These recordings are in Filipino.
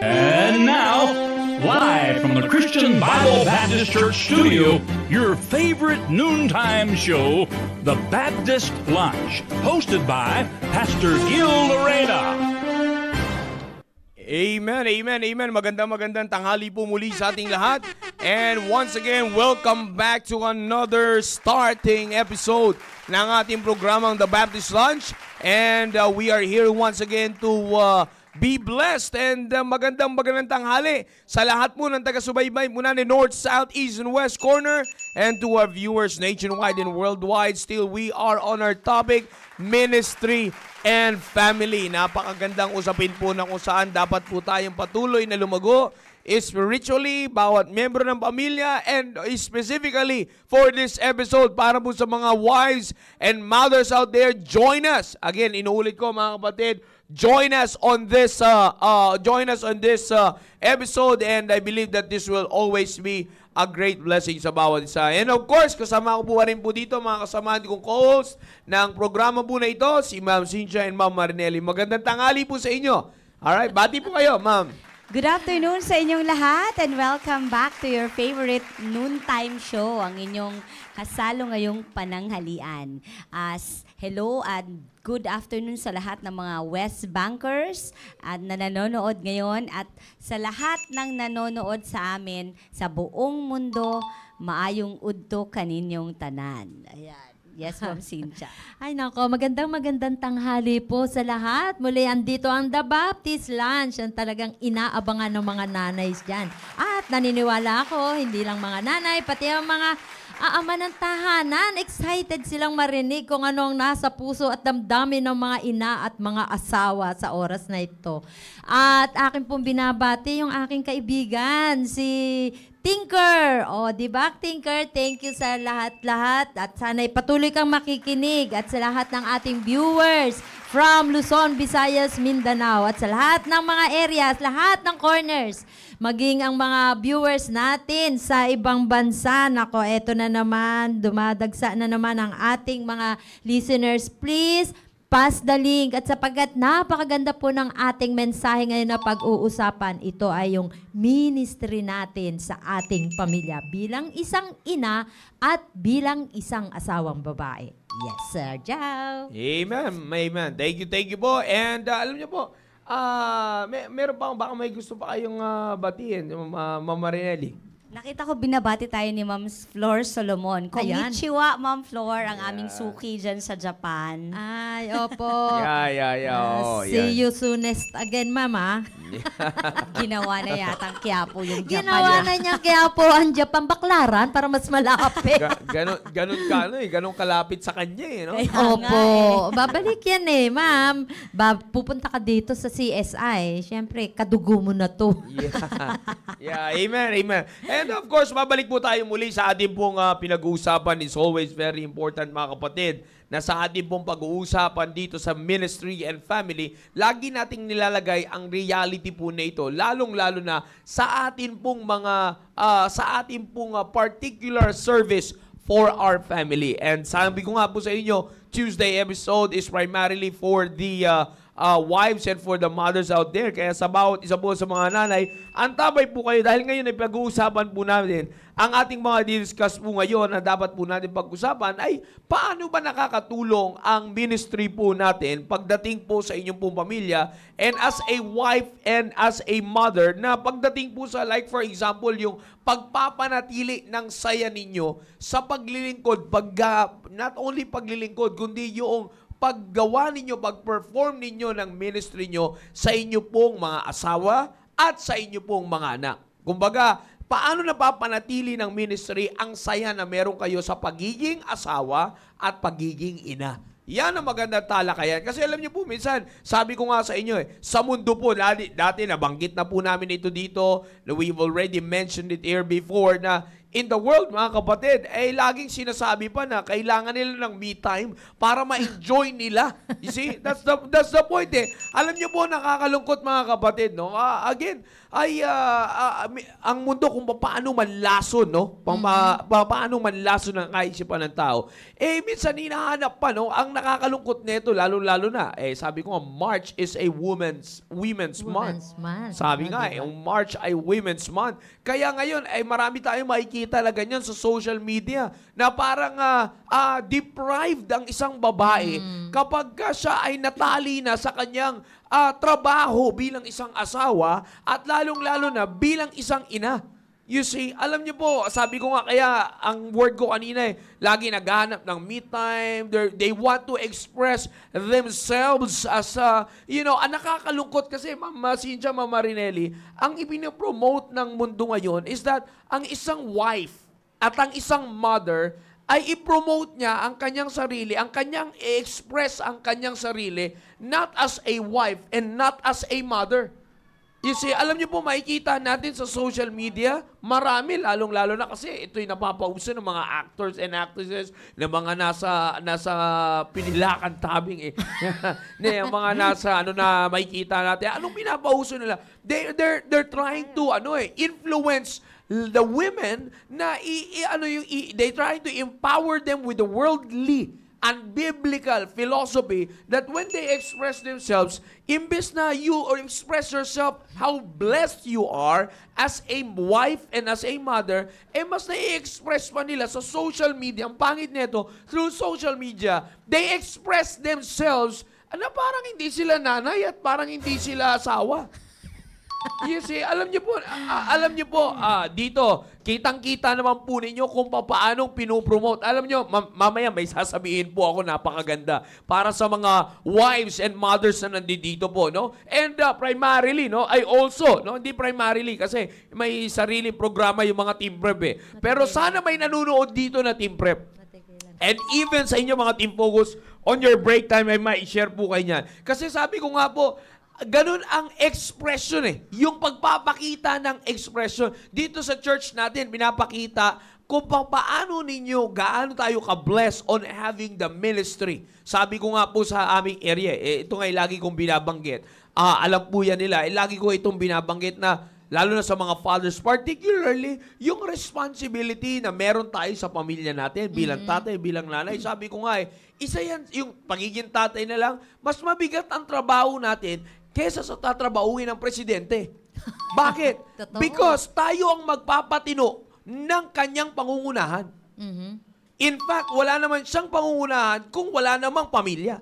And now, live from the Christian Bible Baptist Church studio, your favorite noontime show, The Baptist Lunch, hosted by Pastor Gil Lorena. Amen, amen, amen. Maganda, maganda, tanghali po muli sa ating lahat. And once again, welcome back to another starting episode ng ating programang The Baptist Lunch. And uh, we are here once again to uh, Be blessed and uh, magandang magandang tanghali sa lahat po ng taga-subaybay muna ni North, South, East, and West Corner and to our viewers nationwide and worldwide. Still, we are on our topic, Ministry and Family. Napakagandang usapin po na kung saan dapat po tayong patuloy na lumago spiritually, bawat membro ng pamilya, and specifically for this episode, para po sa mga wives and mothers out there, join us. Again, inuulit ko mga kapatid, join us on this uh, uh, join us on this uh, episode and I believe that this will always be a great blessing sa bawat isa. And of course, kasama ko po rin po dito mga kasamahan kong co-host ng programa po na ito, si Ma'am Cynthia and Ma'am Marinelli. Magandang tanghali po sa inyo. Alright, bati po kayo, Ma'am. Good afternoon sa inyong lahat and welcome back to your favorite noontime show, ang inyong kasalo ngayong pananghalian. As hello and good afternoon sa lahat ng mga West Bankers at na nanonood ngayon at sa lahat ng nanonood sa amin sa buong mundo, maayong udto kaninyong tanan. Ayan. Yes, Ma'am Cynthia. Ay nako, magandang magandang tanghali po sa lahat. Muli andito ang The Baptist Lunch, ang talagang inaabangan ng mga nanay diyan. At naniniwala ako, hindi lang mga nanay, pati ang mga aama ng tahanan. Excited silang marinig kung ano ang nasa puso at damdamin ng mga ina at mga asawa sa oras na ito. At akin pong binabati yung aking kaibigan, si Tinker. O, oh, di ba, Tinker? Thank you sa lahat-lahat. At sana'y patuloy kang makikinig at sa lahat ng ating viewers from Luzon, Visayas, Mindanao at sa lahat ng mga areas, lahat ng corners maging ang mga viewers natin sa ibang bansa. Nako, eto na naman, dumadagsa na naman ang ating mga listeners. Please, pass the link. At sapagkat napakaganda po ng ating mensahe ngayon na pag-uusapan, ito ay yung ministry natin sa ating pamilya bilang isang ina at bilang isang asawang babae. Yes, Sir Jow. Amen. Amen. Thank you, thank you po. And uh, alam niyo po, Ah, uh, may, meron pa baka may gusto pa kayong uh, batiin, uh, Ma Marinelli. Nakita ko binabati tayo ni Ma'am Flor Solomon. Konnichiwa, Ma'am Flor, ang yeah. aming suki diyan sa Japan. Ay, opo. yeah, yeah, yeah. Uh, see yeah. you soonest again, Mama. Ah. Ginawa na yata ang Quiapo yung Japan. Ginawa na niya Quiapo ang Japan baklaran para mas malapit. Ga- ganon, ganon ka ano eh. Ganon kalapit sa kanya eh. No? Kaya Opo. Eh. Babalik yan eh, ma'am. Ba, pupunta ka dito sa CSI. Siyempre, kadugo mo na to. yeah. yeah. Amen. Amen. And of course, babalik po tayo muli sa ating pong uh, pinag-uusapan It's always very important mga kapatid na sa ating pong pag-uusapan dito sa ministry and family, lagi nating nilalagay ang reality po na ito, lalong-lalo na sa atin pong mga, uh, sa atin pong uh, particular service for our family. And sabi ko nga po sa inyo, Tuesday episode is primarily for the uh, uh, wives and for the mothers out there. Kaya sa bawat isa po sa mga nanay, antabay po kayo dahil ngayon ay pag-uusapan po natin. ang ating mga discuss po ngayon na dapat po natin pag-usapan ay paano ba nakakatulong ang ministry po natin pagdating po sa inyong pong pamilya and as a wife and as a mother na pagdating po sa like for example yung pagpapanatili ng saya ninyo sa paglilingkod pag not only paglilingkod kundi yung paggawa ninyo, pag-perform ninyo ng ministry nyo sa inyo pong mga asawa at sa inyo pong mga anak. Kumbaga, paano napapanatili ng ministry ang saya na meron kayo sa pagiging asawa at pagiging ina? Yan ang magandang talakayan. Kasi alam niyo po, minsan, sabi ko nga sa inyo, eh, sa mundo po, lali, dati nabanggit na po namin ito dito, we've already mentioned it here before, na in the world, mga kapatid, eh laging sinasabi pa na kailangan nila ng me time para ma-enjoy nila. You see? That's the, that's the point eh. Alam niyo po, nakakalungkot mga kapatid, no? Uh, again, ay uh, uh, ang mundo kung paano manlason, no? Pa, mm-hmm. pa, paano manlason ang kaisipan ng tao. Eh, minsan hinahanap pa, no? Ang nakakalungkot nito, lalo-lalo na, eh, sabi ko, nga, March is a woman's, women's, women's month. month. Sabi nga, diba? eh, March ay women's month. Kaya ngayon, ay eh, marami tayong makikita talaga niyan sa social media na parang uh, uh, deprived ang isang babae mm. kapag uh, siya ay natali na sa kanyang uh, trabaho bilang isang asawa at lalong-lalo na bilang isang ina. You see, alam niyo po, sabi ko nga kaya, ang word ko kanina eh, lagi naghahanap ng me time, they want to express themselves as a, you know, ang nakakalungkot kasi, Mama Sinja, Mama Rinelli, ang ipinopromote ng mundo ngayon is that ang isang wife at ang isang mother ay ipromote niya ang kanyang sarili, ang kanyang i-express ang kanyang sarili, not as a wife and not as a mother. You see, alam niyo po, makikita natin sa social media, marami, lalong-lalo na kasi ito'y napapauso ng mga actors and actresses, na mga nasa, nasa pinilakan tabing eh. na mga nasa, ano na makikita natin. Anong pinapauso nila? They, they're, they're trying to, ano eh, influence the women na i, i, ano yung i, they try to empower them with the worldly unbiblical philosophy that when they express themselves, imbes na you or express yourself how blessed you are as a wife and as a mother, eh mas na-express pa nila sa social media, ang pangit nito, through social media, they express themselves na parang hindi sila nanay at parang hindi sila asawa yes, eh. Alam niyo po, ah, alam niyo po, ah, dito, kitang-kita naman po ninyo kung paano pinopromote. Alam niyo, ma- mamaya may sasabihin po ako napakaganda para sa mga wives and mothers na nandito po, no? And ah, primarily, no, I also, no, hindi primarily kasi may sariling programa yung mga team prep eh. Pero sana may nanonood dito na team prep. And even sa inyo mga team focus, on your break time ay ma-share po kayo niyan. Kasi sabi ko nga po, ganun ang expression eh. Yung pagpapakita ng expression. Dito sa church natin, pinapakita kung pa paano ninyo, gaano tayo ka-bless on having the ministry. Sabi ko nga po sa aming area, eh, ito nga'y lagi kong binabanggit. Ah, alam po yan nila, eh, lagi ko itong binabanggit na lalo na sa mga fathers, particularly yung responsibility na meron tayo sa pamilya natin bilang mm-hmm. tatay, bilang nanay. Sabi ko nga eh, isa yan, yung pagiging tatay na lang, mas mabigat ang trabaho natin kesa sa tatrabahuin ng presidente. Bakit? Because tayo ang magpapatino ng kanyang pangungunahan. Mm-hmm. In fact, wala naman siyang pangungunahan kung wala namang pamilya.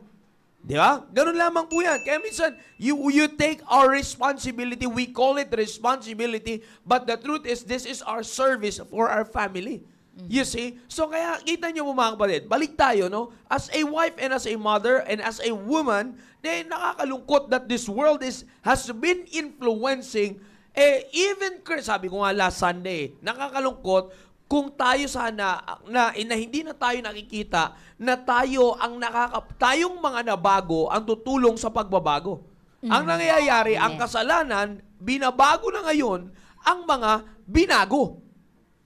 Di ba? Ganun lamang po yan. Kaya minsan, you, you take our responsibility, we call it responsibility, but the truth is, this is our service for our family. Mm-hmm. You see? So kaya kita nyo mga kapatid, balik tayo, no? As a wife and as a mother and as a woman, then nakakalungkot that this world is has been influencing eh even sabi ko nga last Sunday, nakakalungkot kung tayo sana na, na hindi na tayo nakikita na tayo ang nakakap tayong mga nabago ang tutulong sa pagbabago. Mm-hmm. Ang nangyayari, yes. ang kasalanan binabago na ngayon ang mga binago.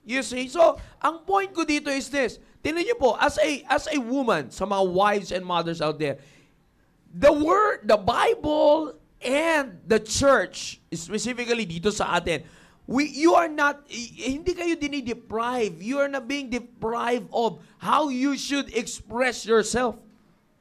You see? So, ang point ko dito is this. Tingnan niyo po, as a, as a woman, sa mga wives and mothers out there, the word, the Bible, and the church, specifically dito sa atin, we, you are not, hindi kayo dinideprive. You are not being deprived of how you should express yourself.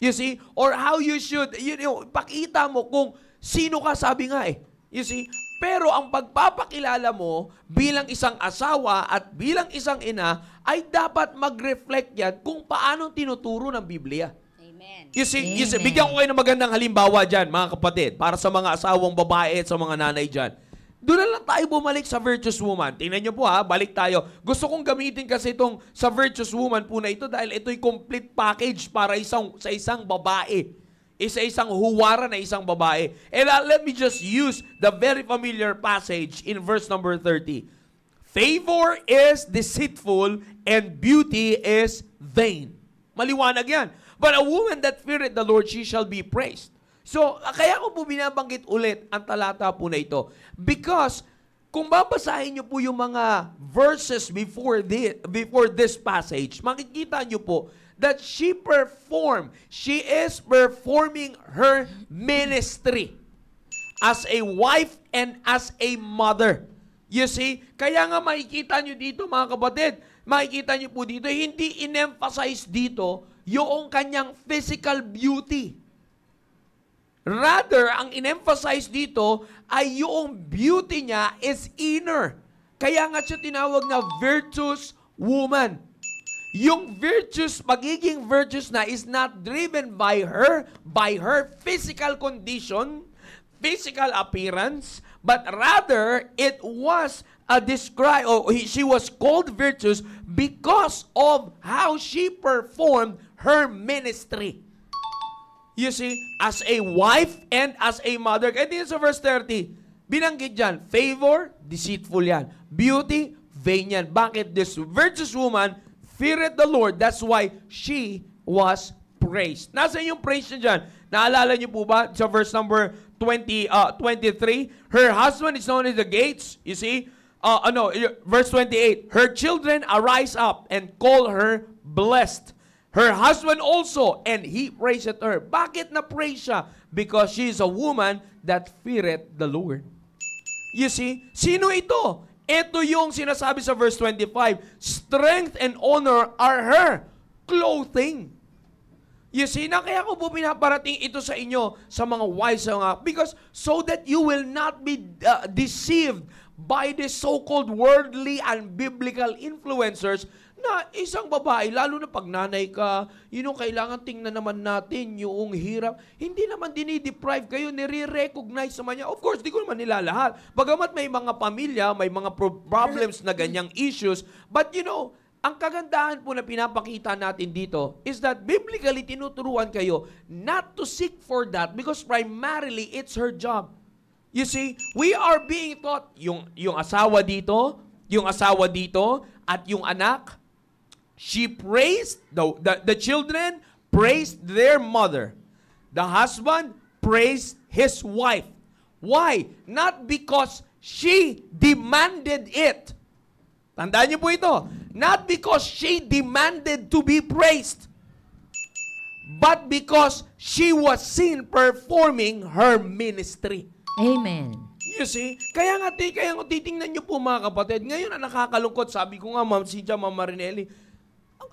You see? Or how you should, you know, pakita mo kung sino ka, sabi nga eh. You see? Pero ang pagpapakilala mo bilang isang asawa at bilang isang ina ay dapat mag-reflect yan kung paano tinuturo ng Biblia. Amen. You see, You see, bigyan ko kayo ng magandang halimbawa dyan, mga kapatid, para sa mga asawang babae at sa mga nanay dyan. Doon na lang tayo bumalik sa virtuous woman. Tingnan nyo po ha, balik tayo. Gusto kong gamitin kasi itong sa virtuous woman po na ito dahil ito'y complete package para isang, sa isang babae isa-isang huwara na isang babae. And uh, let me just use the very familiar passage in verse number 30. Favor is deceitful and beauty is vain. Maliwanag yan. But a woman that feareth the Lord, she shall be praised. So, uh, kaya ko po binabanggit ulit ang talata po na ito. Because, kung babasahin niyo po yung mga verses before this, before this passage, makikita niyo po that she perform she is performing her ministry as a wife and as a mother. You see? Kaya nga makikita nyo dito mga kapatid, makikita nyo po dito, hindi in dito yung kanyang physical beauty. Rather, ang in dito ay yung beauty niya is inner. Kaya nga siya tinawag na virtuous woman yung virtues, magiging virtues na is not driven by her, by her physical condition, physical appearance, but rather it was a describe, or she was called virtues because of how she performed her ministry. You see, as a wife and as a mother. And this is verse 30. Binanggit dyan, favor, deceitful yan. Beauty, vain yan. Bakit this virtuous woman feared the Lord. That's why she was praised. Nasaan yung praise niya dyan? Naalala niyo po ba sa verse number 20, uh, 23? Her husband is known as the gates. You see? Uh, no, verse 28. Her children arise up and call her blessed. Her husband also, and he praised her. Bakit na-praise siya? Because she is a woman that feareth the Lord. You see? Sino ito? Ito yung sinasabi sa verse 25, strength and honor are her clothing. You see, na kaya ko po pinaparating ito sa inyo sa mga wise nga. Because so that you will not be uh, deceived by the so-called worldly and biblical influencers na isang babae, lalo na pag nanay ka, yun know, ang kailangan tingnan naman natin, yung hirap. Hindi naman dinideprive kayo, nire-recognize naman niya. Of course, di ko naman nilalahat. Bagamat may mga pamilya, may mga problems na ganyang issues, but you know, ang kagandahan po na pinapakita natin dito is that biblically tinuturuan kayo not to seek for that because primarily it's her job. You see, we are being taught yung yung asawa dito, yung asawa dito at yung anak She praised, the, the, the children praised their mother. The husband praised his wife. Why? Not because she demanded it. Tandaan niyo po ito. Not because she demanded to be praised, but because she was seen performing her ministry. Amen. You see? Kaya nga, kaya nga, titingnan niyo po mga kapatid. Ngayon, ang nakakalungkot, sabi ko nga, Ma'am Cynthia, Ma'am Marinelli,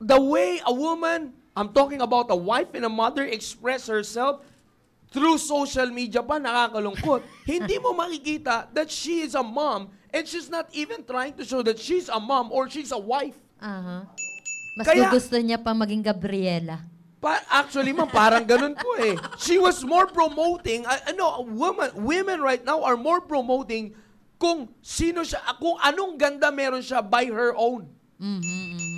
the way a woman, I'm talking about a wife and a mother, express herself through social media pa, nakakalungkot. Hindi mo makikita that she is a mom and she's not even trying to show that she's a mom or she's a wife. Uh-huh. Mas Kaya, gusto niya pa maging Gabriela. Pa, actually, ma'am, parang ganun po eh. She was more promoting, uh, no, women, women right now are more promoting kung sino siya, kung anong ganda meron siya by her own. Mm-hmm, mm-hmm.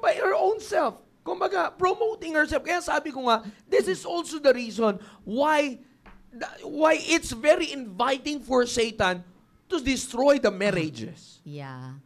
By her own self. Kumbaga, promoting herself. Kaya sabi ko nga, this is also the reason why why it's very inviting for Satan to destroy the marriages. Yeah.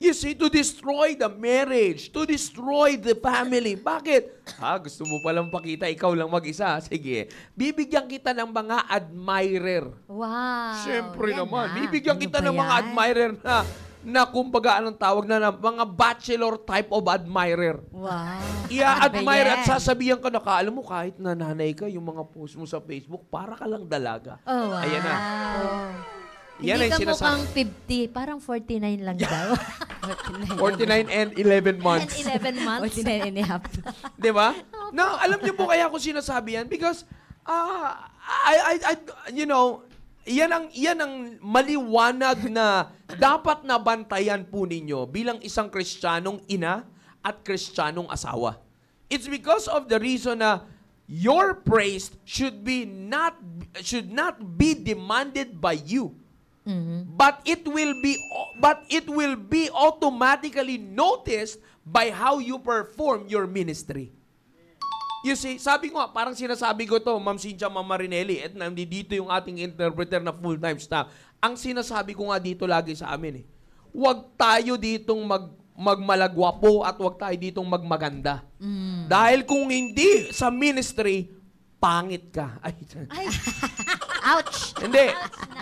You see, to destroy the marriage, to destroy the family. Bakit? Ha, ah, gusto mo palang pakita, ikaw lang mag-isa. Sige, bibigyan kita ng mga admirer. Wow. Siyempre naman, na. bibigyan ano kita ng mga admirer na na kumbaga anong tawag na, na mga bachelor type of admirer. Wow. I-admire at ano sasabihan ka na, alam mo, kahit na nanay ka, yung mga post mo sa Facebook, para ka lang dalaga. Oh, wow. Ayan na. Oh. Yan Hindi ka sinasabi. mukhang 50, parang 49 lang daw. 49 and 11 months. And 11 months. 49 and a half. Di ba? No, alam niyo po kaya ko sinasabi yan because uh, I, I, I, you know, Iyan ang, iyan ang maliwanag na dapat nabantayan po ninyo bilang isang Kristiyanong ina at Kristiyanong asawa. It's because of the reason na your praise should be not should not be demanded by you mm-hmm. but it will be but it will be automatically noticed by how you perform your ministry You see, sabi ko parang sinasabi ko to, Ma'am Cynthia Mamarinelli, at nandito yung ating interpreter na full-time staff. Ang sinasabi ko nga dito lagi sa amin eh, huwag tayo ditong mag magmalagwapo at huwag tayo ditong magmaganda. Mm. Dahil kung hindi sa ministry, pangit ka. Ay. Ay. Ouch. Hindi.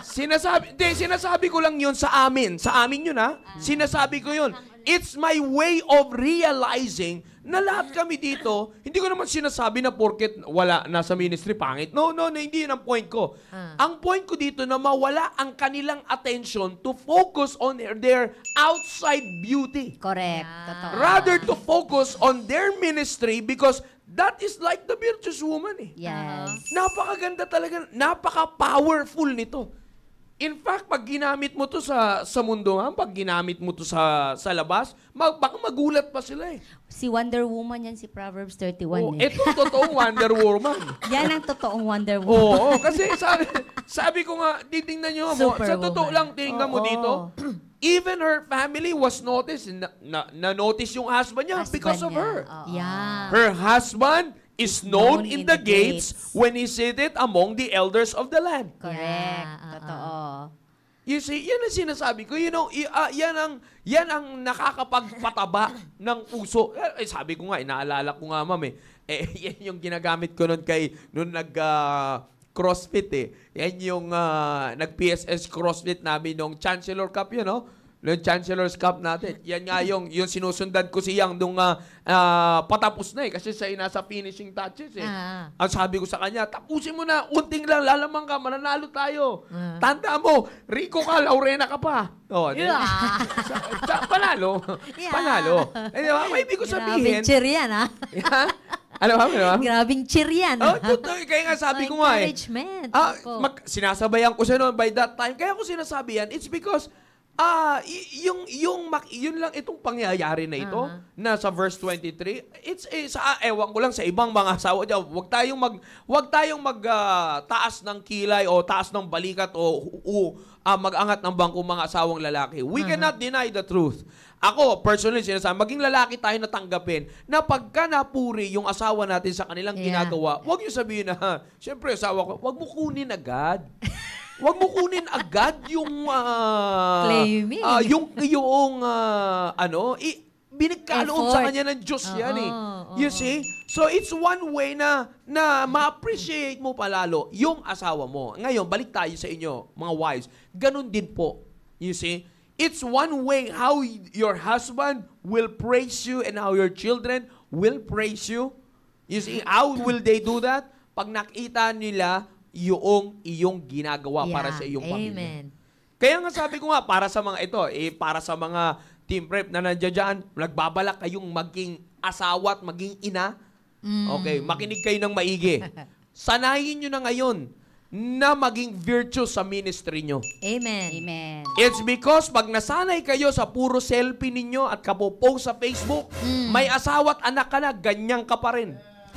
Sinasabi, hindi, sinasabi ko lang yun sa amin. Sa amin yun, ha? Ah. Sinasabi ko yun. It's my way of realizing na lahat kami dito, hindi ko naman sinasabi na porket wala nasa ministry pangit. No, no, no hindi yun ang point ko. Ah. Ang point ko dito na mawala ang kanilang attention to focus on their, their outside beauty. Correct. Ah. Rather to focus on their ministry because That is like the virtuous woman eh. Yes. Napakaganda talaga, napaka-powerful nito. In fact, pag ginamit mo to sa sa mundo ha, pag ginamit mo to sa sa labas, mag, baka magulat pa sila eh. Si Wonder Woman yan si Proverbs 31 oh, eh. Ito totoong Wonder Woman. yan ang totoong Wonder Woman. Oo, oh, kasi sabi, sabi ko nga, titingnan nyo mo, sa totoo lang, tinignan oh, mo dito, oh. even her family was noticed, na, na, na-notice yung husband niya husband because of her. Oh. Yeah. Her husband is known, known in, in the, the gates, gates when he said it among the elders of the land. Correct. Yeah, uh-uh. Totoo. You see, yan ang sinasabi ko. You know, y- uh, ah, yan ang yan ang nakakapagpataba ng puso. Eh, sabi ko nga, inaalala ko nga, ma'am eh. eh yan yung ginagamit ko noon kay noon nag uh, CrossFit eh. Yan yung uh, nag PSS CrossFit namin nung Chancellor Cup, you know. Yung Chancellor's Cup natin. Yan nga yung, yung sinusundan ko siyang nung uh, uh, patapos na eh. Kasi siya nasa finishing touches eh. Ah. Ang sabi ko sa kanya, tapusin mo na, unting lang, lalamang ka, mananalo tayo. Ah. Tanda mo, Rico ka, Laurena ka pa. Oh, yeah. panalo. Yeah. Panalo. Eh, diba? May ibig ko sabihin. Grabing cheer yan, ha? Ah. ano ba? Ano ba? Grabing cheer yan. Oh, totoo. Kaya nga sabi ko nga eh. Encouragement. Ah, mag, sinasabayan ko siya noon by that time. Kaya ko sinasabi yan, it's because Ah, yung yung yun lang itong pangyayari na ito uh-huh. na sa verse 23, it's eh, ah, sa ewan ko lang sa ibang mga asawa diyan, wag tayong mag wag tayong mag uh, taas ng kilay o taas ng balikat o uh, uh, magangat ng bangko mga asawang lalaki. We uh-huh. cannot deny the truth. Ako, personally, sinasabi, maging lalaki tayo natanggapin na pagka napuri yung asawa natin sa kanilang yeah. ginagawa, huwag niyo sabihin na, ha, syempre, asawa ko, huwag mo kunin agad. Huwag mo kunin agad yung uh, Claiming. Uh, yung yung uh, ano, i- binigkaloob sa kanya ng Diyos uh-oh, yan eh. Uh-oh. You see? So it's one way na na ma-appreciate mo palalo yung asawa mo. Ngayon, balik tayo sa inyo, mga wives. Ganun din po. You see? It's one way how your husband will praise you and how your children will praise you. You see, how will they do that? Pag nakita nila iyong iyong ginagawa yeah. para sa iyong Amen. pamilya. Kaya nga sabi ko nga, para sa mga ito, eh, para sa mga team prep na nandiyan nagbabalak kayong maging asawa at maging ina, mm. okay, makinig kayo ng maigi. Sanayin niyo na ngayon na maging virtuous sa ministry nyo. Amen. Amen. It's because pag nasanay kayo sa puro selfie ninyo at kapopost sa Facebook, mm. may asawa at anak ka na, ganyan ka pa rin.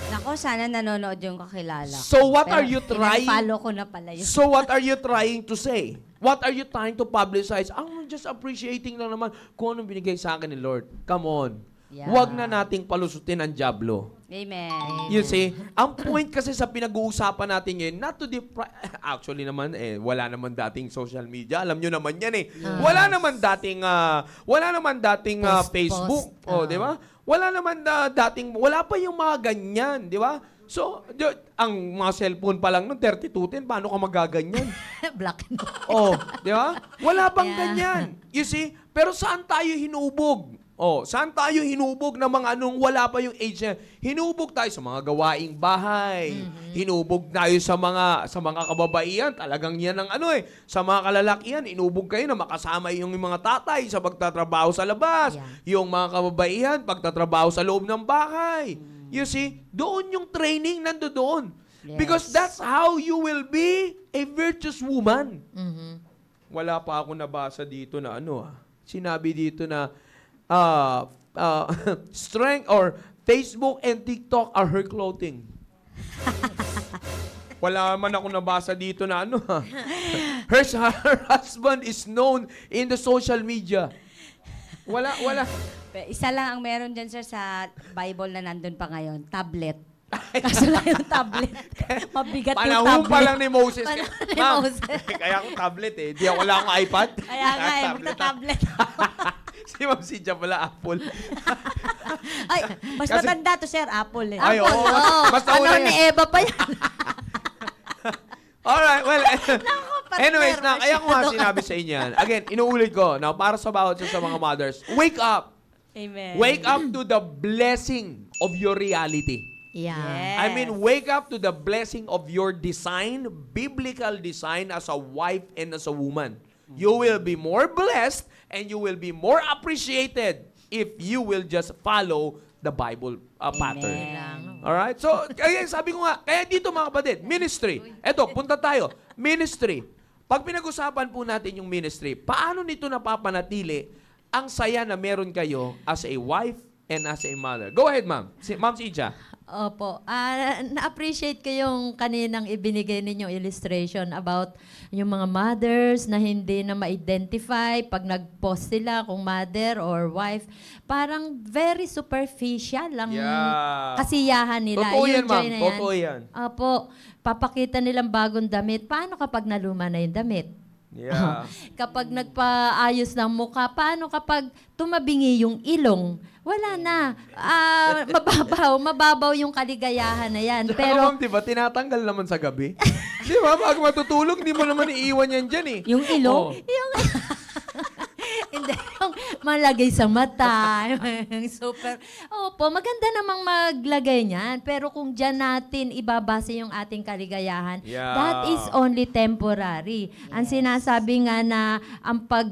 Nako, sana nanonood yung kakilala. So what Pero are you trying- Follow ko na pala yun. So what are you trying to say? What are you trying to publicize? I'm just appreciating lang naman kung anong binigay sa akin ni Lord. Come on. Yeah. Huwag na nating palusutin ang Diablo. Amen. You see, ang point kasi sa pinag-uusapan natin ngayon, not to deprive, actually naman, eh, wala naman dating social media. Alam nyo naman yan eh. Wala naman dating, ah, wala naman dating ah, Post, Facebook. post, O, oh, di ba? Wala naman na dating, wala pa yung mga ganyan, di ba? So, di, ang mga cellphone pa lang ng 3210, paano ka magaganyan? Black and white. Oh, di ba? Wala pang yeah. ganyan. You see? Pero saan tayo hinubog? Oh, saan tayo hinubog ng mga anong wala pa yung age na? Hinubog tayo sa mga gawaing bahay. Mm-hmm. Hinubog tayo sa mga sa mga kababaihan. Talagang yan ang ano eh. Sa mga kalalakihan, inubog kayo na makasama yung, mga tatay sa pagtatrabaho sa labas. Yeah. Yung mga kababaihan, pagtatrabaho sa loob ng bahay. Mm. You see, doon yung training nando doon. Yes. Because that's how you will be a virtuous woman. Mm-hmm. Wala pa ako nabasa dito na ano ah. Sinabi dito na uh, uh, strength or Facebook and TikTok are her clothing. Wala man ako nabasa dito na ano. her, her husband is known in the social media. Wala, wala. Isa lang ang meron dyan, sir, sa Bible na nandun pa ngayon, tablet. Kaso lang yung tablet. Mabigat Panahon yung tablet. Panahon pa lang ni Moses. Eh. Panahon ni Moses. kaya akong tablet eh. Di ako wala akong iPad. Kaya nga eh, magta-tablet ah. si Ma'am Sidja wala Apple. Ay, mas Kasi, matanda to, sir, Apple eh. Ay, oo. Oh, oh, mas nauna yan. ni Eva pa yan. Alright, well, eh. anyways, na, kaya ko nga sinabi sa inyo yan. Again, inuulit ko, now, para sa bawat sa mga mothers, wake up! Amen. Wake up to the blessing of your reality. Yeah. Yes. I mean, wake up to the blessing of your design, biblical design as a wife and as a woman. You will be more blessed and you will be more appreciated if you will just follow the Bible uh, pattern. All right? So, kaya sabi ko nga, kaya dito mga kapatid, ministry. Eto, punta tayo. Ministry. Pag pinag-usapan po natin yung ministry, paano nito napapanatili ang saya na meron kayo as a wife and as a mother? Go ahead, ma'am. Si, ma'am Sicha. Opo. Uh, na-appreciate ko yung kaninang ibinigay ninyong illustration about yung mga mothers na hindi na ma-identify pag nag-post sila kung mother or wife. Parang very superficial lang yeah. kasiyahan nila. Totoo yan, ma'am. Totoo yan. Opo. Papakita nilang bagong damit. Paano kapag naluma na yung damit? Yeah. kapag nagpaayos ng mukha, paano kapag tumabingi yung ilong? Wala na. Uh, mababaw, mababaw yung kaligayahan na yan. Saka, Pero, ma'am, di ba, tinatanggal naman sa gabi? di ba, pag matutulog, hindi mo naman iiwan yan dyan eh. Yung ilong? Oh. Yung... Hindi, yung malagay sa mata, yung super. Opo, maganda namang maglagay niyan. Pero kung dyan natin ibabase yung ating kaligayahan, yeah. that is only temporary. Yes. Ang sinasabi nga na ang pag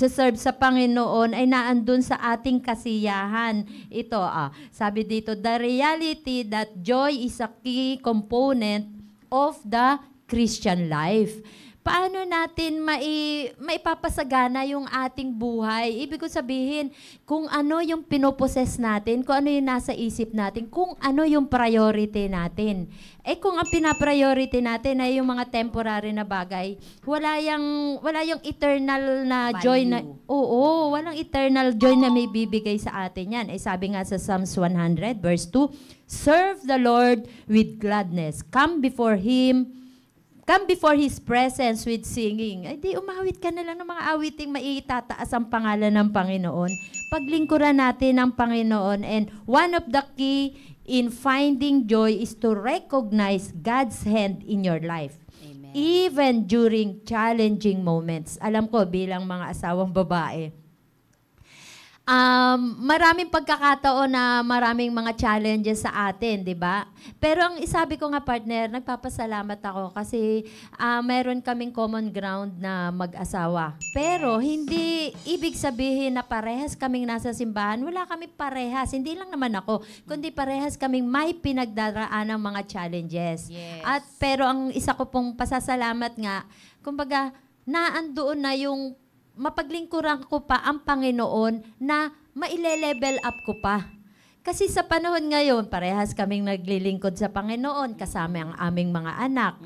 serve sa Panginoon ay naandun sa ating kasiyahan. Ito, ah, sabi dito, the reality that joy is a key component of the Christian life paano natin mai, maipapasagana yung ating buhay? Ibig ko sabihin, kung ano yung pinoposes natin, kung ano yung nasa isip natin, kung ano yung priority natin. Eh kung ang pinapriority natin ay yung mga temporary na bagay, wala yung, wala yung eternal na Value. joy na, oo, walang eternal joy na may bibigay sa atin yan. Eh sabi nga sa Psalms 100 verse 2, Serve the Lord with gladness. Come before Him Come before His presence with singing. Ay di, umawit ka na lang ng mga awiting maiitataas ang pangalan ng Panginoon. Paglingkuran natin ang Panginoon. And one of the key in finding joy is to recognize God's hand in your life. Amen. Even during challenging moments. Alam ko, bilang mga asawang babae, um, maraming pagkakataon na maraming mga challenges sa atin, di ba? Pero ang isabi ko nga partner, nagpapasalamat ako kasi uh, mayroon kaming common ground na mag-asawa. Pero hindi ibig sabihin na parehas kaming nasa simbahan. Wala kami parehas. Hindi lang naman ako, kundi parehas kaming may pinagdaraan ng mga challenges. Yes. At pero ang isa ko pong pasasalamat nga, kumbaga, naandoon na yung mapaglingkuran ko pa ang Panginoon na maile-level up ko pa. Kasi sa panahon ngayon, parehas kaming naglilingkod sa Panginoon kasama ang aming mga anak.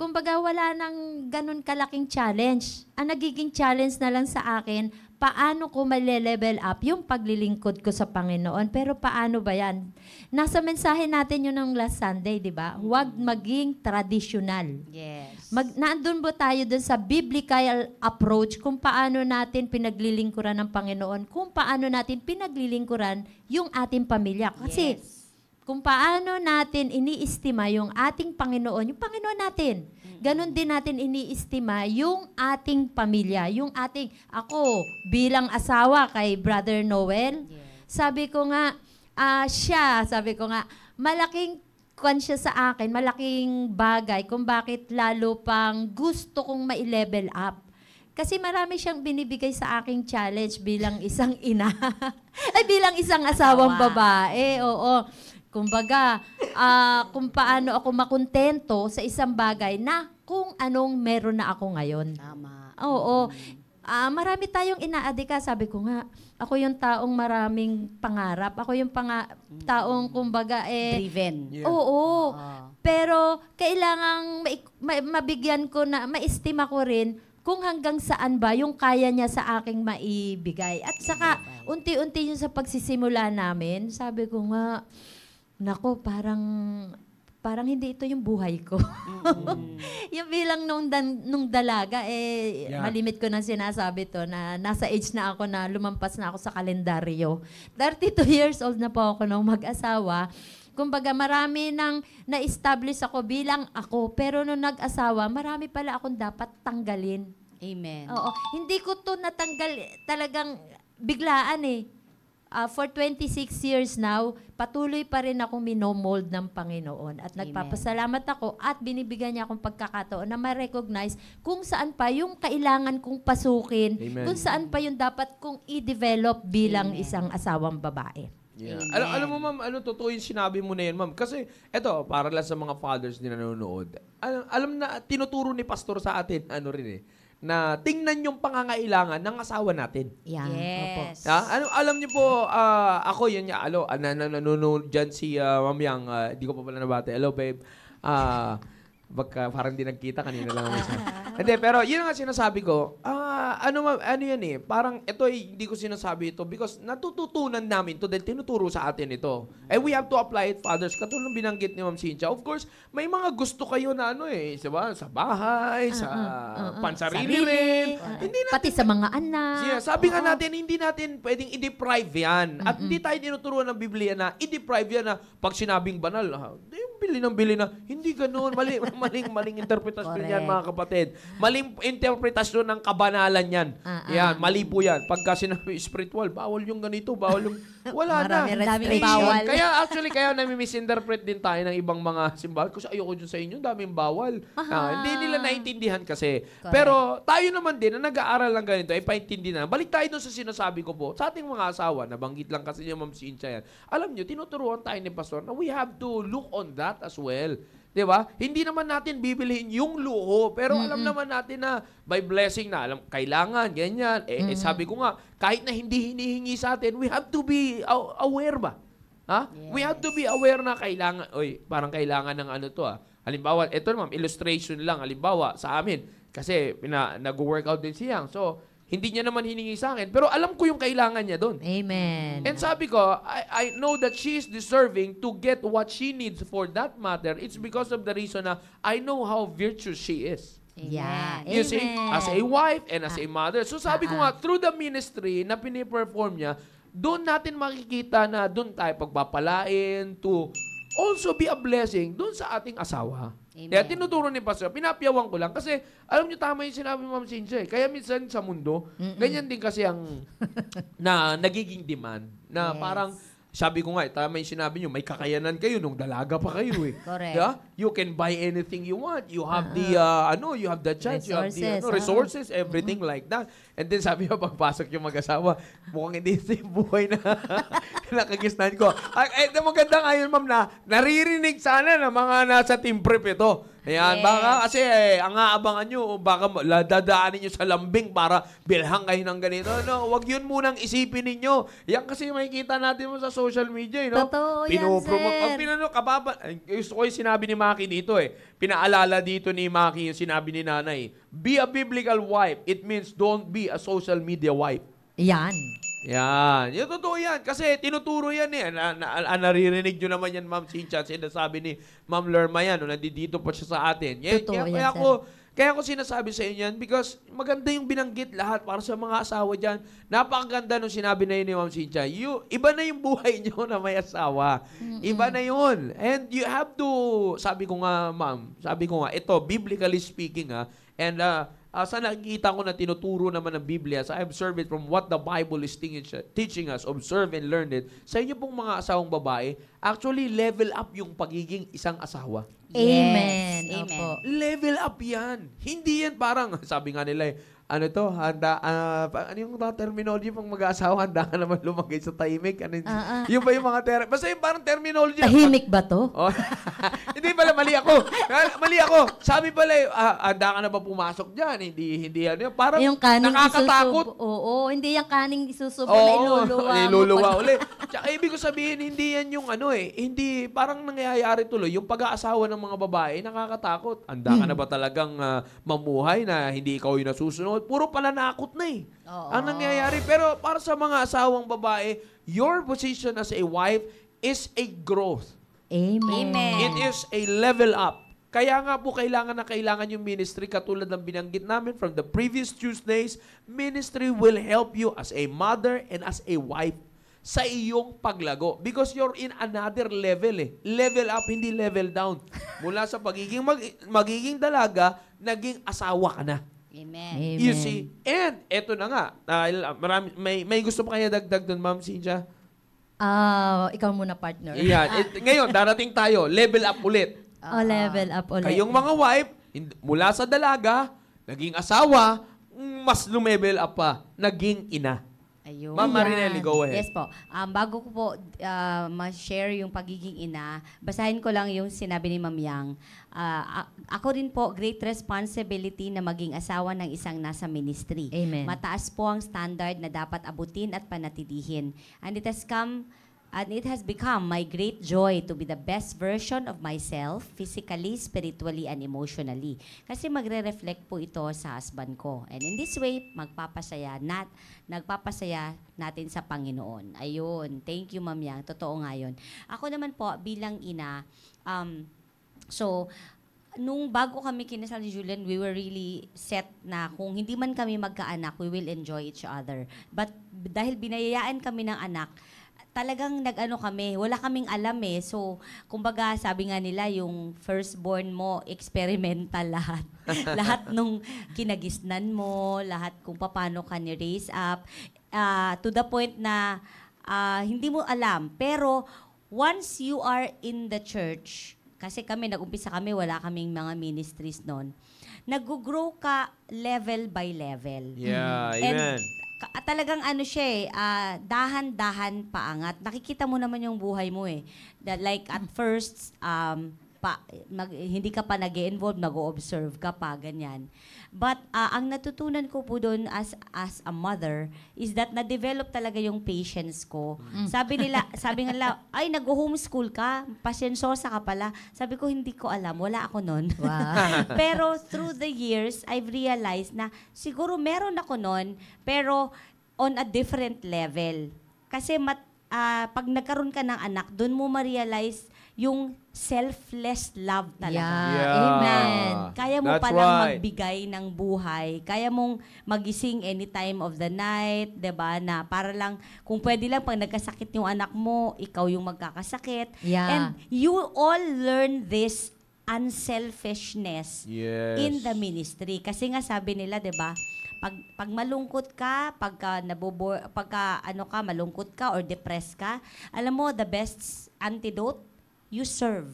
Kumbaga, wala nang ganun kalaking challenge. Ang nagiging challenge na lang sa akin, paano ko male-level up yung paglilingkod ko sa Panginoon. Pero paano ba yan? Nasa mensahe natin yun ng last Sunday, di ba? Huwag mm-hmm. maging traditional. Yes. Mag, naandun ba tayo dun sa biblical approach kung paano natin pinaglilingkuran ng Panginoon, kung paano natin pinaglilingkuran yung ating pamilya. Kasi yes. kung paano natin iniistima yung ating Panginoon, yung Panginoon natin ganun din natin iniistima yung ating pamilya, yung ating, ako bilang asawa kay Brother Noel, yeah. sabi ko nga, uh, siya, sabi ko nga, malaking kwan siya sa akin, malaking bagay kung bakit lalo pang gusto kong ma-level up. Kasi marami siyang binibigay sa aking challenge bilang isang ina. Ay, bilang isang asawang babae. Oo. Oo. Kumbaga, uh, kung paano ako makontento sa isang bagay na kung anong meron na ako ngayon. Tama. Oo. Mm. Uh, marami tayong inaadika. Sabi ko nga, ako yung taong maraming pangarap. Ako yung panga- mm. taong, kumbaga, eh... Driven. Yeah. Oo. Uh. Pero, kailangan ma- mabigyan ko na, maistima ko rin kung hanggang saan ba yung kaya niya sa aking maibigay. At saka, unti-unti yung sa pagsisimula namin, sabi ko nga, nako, parang parang hindi ito yung buhay ko. Mm-hmm. yung bilang nung, dan, nung dalaga, eh, yeah. malimit ko na sinasabi to na nasa age na ako na lumampas na ako sa kalendaryo. 32 years old na po ako nung mag-asawa. Kumbaga, marami nang na-establish ako bilang ako. Pero nung nag-asawa, marami pala akong dapat tanggalin. Amen. Oo. Hindi ko to natanggal talagang biglaan eh uh, for 26 years now, patuloy pa rin akong minomold ng Panginoon. At Amen. nagpapasalamat ako at binibigyan niya akong pagkakataon na ma-recognize kung saan pa yung kailangan kong pasukin, Amen. kung saan pa yung dapat kong i-develop bilang Amen. isang asawang babae. Yeah. Amen. Alam, alam mo ma'am, ano totoo yung sinabi mo na yan ma'am? Kasi eto, para lang sa mga fathers na nanonood, alam, alam na tinuturo ni pastor sa atin, ano rin eh, na tingnan yung pangangailangan ng asawa natin. Yeah. Yes. Ha? Ah, ano, alam niyo po, uh, ako yun niya, alo, ah, nan nanonood dyan si uh, Mamyang, uh, di ko pa pala nabate. Hello, babe. Ah... Uh, Baka parang di nagkita kanina lang. Hindi, pero yun nga sinasabi ko, ah, ano, ano yan eh, parang ito ay hindi ko sinasabi ito because natututunan namin to dahil tinuturo sa atin ito. And we have to apply it fathers. others. Katulad ng binanggit ni Ma'am Cynthia. Of course, may mga gusto kayo na ano eh, diba? sa bahay, sa uh-uh, uh-uh. pansarili rin. Uh-uh. Hindi natin, Pati sa mga anak. Yeah, sabi uh-uh. nga natin, hindi natin pwedeng i-deprive yan. At mm-hmm. hindi tayo tinuturuan ng Biblia na i-deprive yan na pag sinabing banal, ha, ah, di, bili ng bili na, hindi ganun. Mali, maling, maling interpretasyon yan, mga kapatid. Maling interpretasyon ng kabanalan yan. Uh-uh. Yan, mali po yan. Pagka sinabi spiritual, bawal yung ganito, bawal yung... Wala na. Marami bawal. kaya actually, kaya nami-misinterpret din tayo ng ibang mga simbahan. Kasi ayoko dyan sa inyo, daming bawal. Ah, hindi nila naintindihan kasi. Correct. Pero tayo naman din, na nag-aaral lang ganito, ay paintindi na. Balik tayo doon sa sinasabi ko po, sa ating mga asawa, nabanggit lang kasi niya Ma'am Sincha yan. Alam nyo, tinuturuan tayo ni Pastor na we have to look on that as well. 'di ba? Hindi naman natin bibilihin yung luho, pero mm-hmm. alam naman natin na by blessing na alam kailangan ganyan. Eh, mm-hmm. eh sabi ko nga, kahit na hindi hinihingi sa atin, we have to be aware ba? Ha? Yes. We have to be aware na kailangan, oy, parang kailangan ng ano to ah. Halimbawa, ito ma'am, illustration lang halimbawa sa amin kasi pina, nag-workout din siyang. So, hindi niya naman hiningi sa akin, pero alam ko yung kailangan niya doon. Amen. And sabi ko, I, I know that she is deserving to get what she needs for that matter. It's because of the reason na I know how virtuous she is. Yeah. You Amen. see, as a wife and as a ah. mother. So sabi ah, ko nga, ah. through the ministry na piniperform niya, doon natin makikita na doon tayo pagpapalain to also be a blessing doon sa ating asawa. Amen. Kaya tinuturo ni Pastor, pinapiyawan ko lang. Kasi alam nyo, tama yung sinabi Ma'am Cynthia. Eh. Kaya minsan sa mundo, Mm-mm. ganyan din kasi ang na, nagiging demand. Na yes. parang sabi ko nga, eh, tama yung sinabi nyo, may kakayanan kayo nung dalaga pa kayo eh. Correct. Yeah? You can buy anything you want. You have uh-huh. the, uh, ano, you have the chance, you have the ano, uh-huh. resources, uh-huh. everything uh-huh. like that. And then sabi ko, pagpasok yung mag-asawa, mukhang hindi ito yung buhay na nakagisnan ko. Ay, eh, maganda nga yun, ma'am, na naririnig sana ng mga nasa team prep ito. Ayan, yes. baka kasi eh, ang aabangan nyo, baka dadaanin nyo sa lambing para bilhang kayo ng ganito. No, wag yun munang isipin ninyo. Yan kasi makikita natin mo sa social media, eh, no? Totoo Pinopromote. yan, sir. Pag pinano, kababa, gusto ko yung sinabi ni Maki dito eh. Pinaalala dito ni Maki yung sinabi ni nanay. Be a biblical wife. It means don't be a social media wife. Yan. Yan. Yung totoo yan. Kasi tinuturo yan eh. Na, na, na, ah, naririnig nyo naman yan, Ma'am Chincha. Sinasabi ni Ma'am Lerma yan. nandito pa siya sa atin. Yan, totoo kaya, yan, kaya sir. ako, kaya ako sinasabi sa inyo yan because maganda yung binanggit lahat para sa mga asawa dyan. Napakaganda nung sinabi na yun ni Ma'am Chincha. You, iba na yung buhay nyo na may asawa. Mm-mm. Iba na yun. And you have to, sabi ko nga, Ma'am, sabi ko nga, ito, biblically speaking ha, and uh, uh, sa nakikita ko na tinuturo naman ng Biblia, sa so I observe it from what the Bible is teaching us, observe and learn it, sa inyo pong mga asawang babae, actually level up yung pagiging isang asawa. Amen. Yes. Amen. Opo. Level up yan. Hindi yan parang, sabi nga nila eh, ano to, handa, uh, ano yung terminology pang mag asawa handa ka naman lumagay sa tahimik. Ano, uh, uh, yung ba yung mga ter... Basta yung parang terminology. Tahimik ba to? Oh. hindi pala, mali ako. mali ako. Sabi pala, uh, handa ka na ba pumasok dyan? Hindi, hindi ano yun. Parang yung kaning nakakatakot. Isusubo. Oo, hindi yung kaning isusubo Oo, na iluluwa. iluluwa pag- ulit. Tsaka ibig ko sabihin, hindi yan yung ano eh. Hindi, parang nangyayari tuloy. Yung pag-aasawa ng mga babae, nakakatakot. Handa ka hmm. na ba talagang uh, mamuhay na hindi ikaw yung nasusunod? panahon, puro pala nakot na eh. Oo. Ang nangyayari. Pero para sa mga asawang babae, your position as a wife is a growth. Amen. Amen. It is a level up. Kaya nga po kailangan na kailangan yung ministry katulad ng binanggit namin from the previous Tuesdays, ministry will help you as a mother and as a wife sa iyong paglago. Because you're in another level eh. Level up, hindi level down. Mula sa pagiging mag- magiging dalaga, naging asawa ka na. Amen. Amen. You see? And eto na nga, uh, marami, may, may gusto pa kaya dagdag doon, Ma'am Sinja? Uh, ah, ikaw muna, partner. Yeah. It, ngayon, darating tayo. Level up ulit. oh, level up ulit. Kayong mga wife, mula sa dalaga, naging asawa, mas lumevel up pa, naging ina. Ayun. Ma'am Marinelli, go ahead. Yes po. Um, bago ko po uh, ma-share yung pagiging ina, basahin ko lang yung sinabi ni Ma'am Yang. Uh, ako rin po, great responsibility na maging asawa ng isang nasa ministry. Amen. Mataas po ang standard na dapat abutin at panatilihin. And it has come And it has become my great joy to be the best version of myself, physically, spiritually, and emotionally. Kasi magre-reflect po ito sa husband ko. And in this way, magpapasaya, nat, nagpapasaya natin sa Panginoon. Ayun. Thank you, Ma'am Yang. Totoo nga yun. Ako naman po, bilang ina, um, so, nung bago kami kinasal ni Julian, we were really set na kung hindi man kami magkaanak, we will enjoy each other. But dahil binayayaan kami ng anak, talagang nag-ano kami, wala kaming alam eh. So, kumbaga, sabi nga nila, yung firstborn mo, experimental lahat. lahat nung kinagisnan mo, lahat kung paano ka ni-raise up. Uh, to the point na uh, hindi mo alam. Pero, once you are in the church, kasi kami, nag-umpisa kami, wala kaming mga ministries noon, nag-grow ka level by level. Yeah, mm. amen. And at ah, talagang ano siya eh, uh, dahan-dahan paangat. Nakikita mo naman yung buhay mo eh. That like at mm. first, um, pa, mag, hindi ka pa nag involve nag-o-observe ka pa, ganyan. But uh, ang natutunan ko po doon as, as a mother is that na-develop talaga yung patience ko. Mm. Sabi nila, sabi nila, ay, nag-homeschool ka, pasyensosa ka pala. Sabi ko, hindi ko alam, wala ako noon. Wow. pero through the years, I've realized na siguro meron ako noon, pero on a different level. Kasi mat, uh, pag nagkaroon ka ng anak, doon mo ma-realize yung selfless love talaga. Yeah. Amen. Kaya mo That's palang right. magbigay ng buhay. Kaya mong magising any time of the night, 'di ba? Na para lang kung pwede lang pag nagkasakit yung anak mo, ikaw yung magkakasakit. Yeah. And you all learn this unselfishness yes. in the ministry. Kasi nga sabi nila, 'di ba? Pag pag malungkot ka, pagka nabobor, pagka ano ka, malungkot ka or depressed ka, alam mo the best antidote you serve.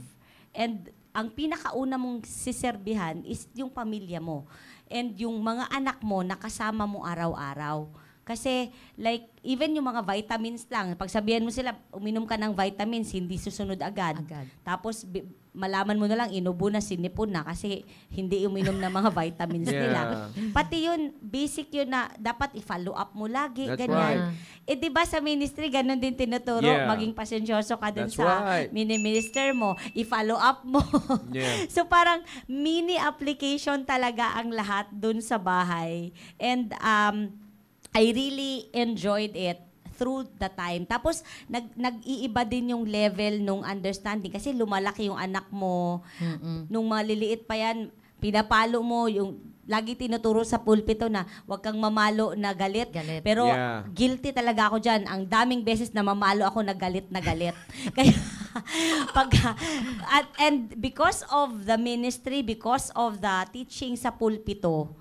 And ang pinakauna mong siserbihan is yung pamilya mo and yung mga anak mo na kasama mo araw-araw. Kasi like even yung mga vitamins lang, pag sabihan mo sila uminom ka ng vitamins, hindi susunod agad. agad. Tapos malaman mo na lang, inubo na, sinipon na kasi hindi uminom ng mga vitamins yeah. nila. Pati yun, basic yun na dapat i-follow up mo lagi. That's ganyan. Right. Eh, di ba sa ministry, ganun din tinuturo. Yeah. Maging pasensyoso ka din That's sa right. mini-minister mo. I-follow up mo. yeah. So parang mini-application talaga ang lahat dun sa bahay. And um, I really enjoyed it through the time. Tapos, nag, nag-iiba din yung level nung understanding kasi lumalaki yung anak mo. Mm-mm. Nung maliliit pa yan, pinapalo mo yung lagi tinuturo sa pulpito na huwag kang mamalo na galit. galit. Pero yeah. guilty talaga ako diyan. Ang daming beses na mamalo ako na galit na galit. Kaya pag at, and because of the ministry, because of the teaching sa pulpito,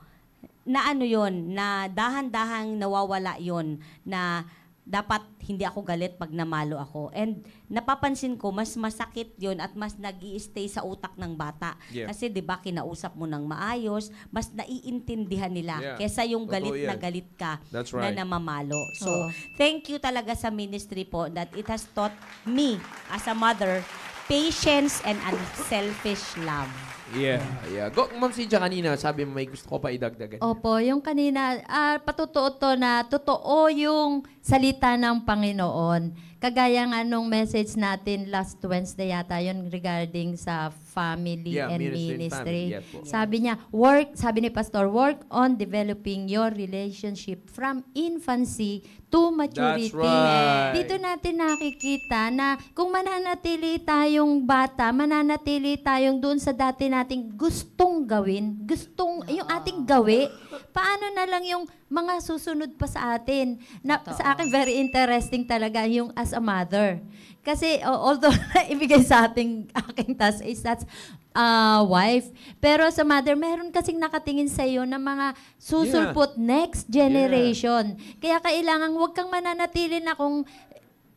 na ano yon na dahan-dahang nawawala yon na dapat hindi ako galit pag namalo ako. And napapansin ko, mas masakit yon at mas nag stay sa utak ng bata. Yeah. Kasi di ba, kinausap mo ng maayos, mas naiintindihan nila yeah. kesa yung galit Totoo, yeah. na galit ka That's right. na namamalo. So, oh. thank you talaga sa ministry po that it has taught me as a mother patience, and unselfish love. Yeah, yeah. Go, Ma'am Sinja, kanina sabi mo may gusto ko pa idagdagan. Opo, yung kanina, ah, patutuo to na totoo yung salita ng Panginoon kagaya nga nung message natin last Wednesday yata yun regarding sa family yeah, and ministry. family. Yes, sabi niya, work, sabi ni Pastor, work on developing your relationship from infancy to maturity. That's right. Dito natin nakikita na kung mananatili tayong bata, mananatili tayong doon sa dati nating gustong gawin, gustong, yung ating gawi, paano na lang yung mga susunod pa sa atin? Na, sa akin, very interesting talaga yung as a mother. Kasi uh, although ibigay sa ating aking task is that's uh, wife. Pero sa mother, meron kasing nakatingin sa iyo na mga susulpot yeah. next generation. Yeah. Kaya kailangan huwag kang mananatili na kung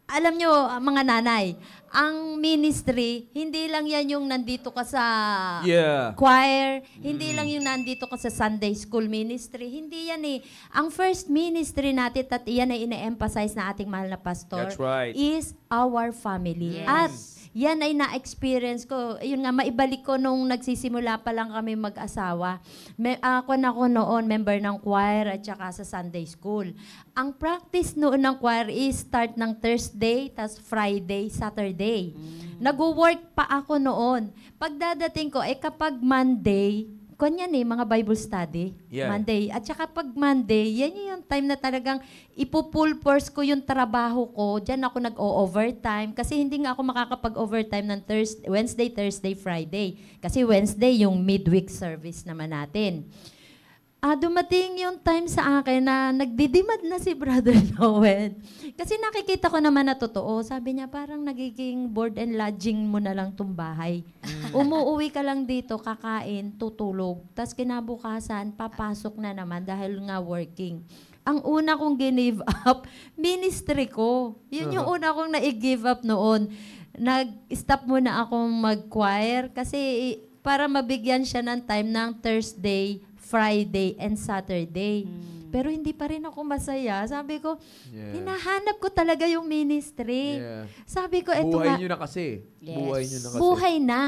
alam nyo, ah, mga nanay, ang ministry, hindi lang yan yung nandito ka sa yeah. choir, hindi mm. lang yung nandito ka sa Sunday school ministry, hindi yan eh. Ang first ministry natin, at yan ay ina-emphasize na ating mahal na pastor, That's right. is our family. Yes. At yan ay na-experience ko. Yun nga, maibalik ko nung nagsisimula pa lang kami mag-asawa. Me, ako na ako noon, member ng choir at saka sa Sunday school. Ang practice noon ng choir is start ng Thursday, tas Friday, Saturday. Mm. Nag-work pa ako noon. Pagdadating ko, eh kapag Monday, kanyan eh, mga Bible study. Yeah. Monday. At saka pag Monday, yan yung time na talagang ipo-full force ko yung trabaho ko. Diyan ako nag-o-overtime kasi hindi nga ako makakapag-overtime ng Thursday, Wednesday, Thursday, Friday. Kasi Wednesday yung midweek service naman natin uh, dumating yung time sa akin na nagdidimad na si Brother Noel. Kasi nakikita ko naman na totoo. Sabi niya, parang nagiging board and lodging mo na lang tong bahay. Mm. Umuuwi ka lang dito, kakain, tutulog. Tapos kinabukasan, papasok na naman dahil nga working. Ang una kong give up, ministry ko. Yun yung uh-huh. una kong na-give up noon. Nag-stop muna akong mag-choir kasi para mabigyan siya ng time ng Thursday Friday and Saturday. Mm. Pero hindi pa rin ako masaya. Sabi ko, yeah. hinahanap ko talaga yung ministry. Yeah. Sabi ko, eto Buhay nga, nyo na kasi. Yes. Buhay nyo na kasi. Buhay na.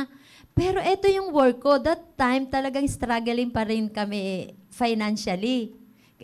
Pero eto yung work ko. That time talagang struggling pa rin kami eh, financially.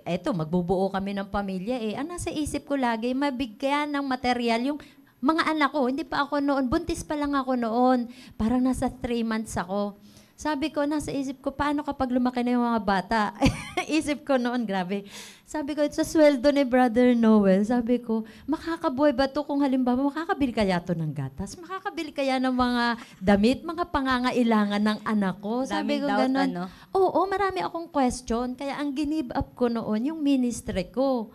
Eto, magbubuo kami ng pamilya eh. Ang nasa isip ko lagi, mabigyan ng material yung mga anak ko. Hindi pa ako noon. Buntis pa lang ako noon. Parang nasa three months ako. Sabi ko, nasa isip ko, paano kapag lumaki na yung mga bata? isip ko noon, grabe. Sabi ko, sa sweldo ni Brother Noel, sabi ko, makakabuhay ba to kung halimbawa, makakabili kaya to ng gatas? Makakabili kaya ng mga damit, mga pangangailangan ng anak ko? Sabi Daming ko, doubt, ganun. Ano? Oo, marami akong question. Kaya ang ginib up ko noon, yung ministry ko.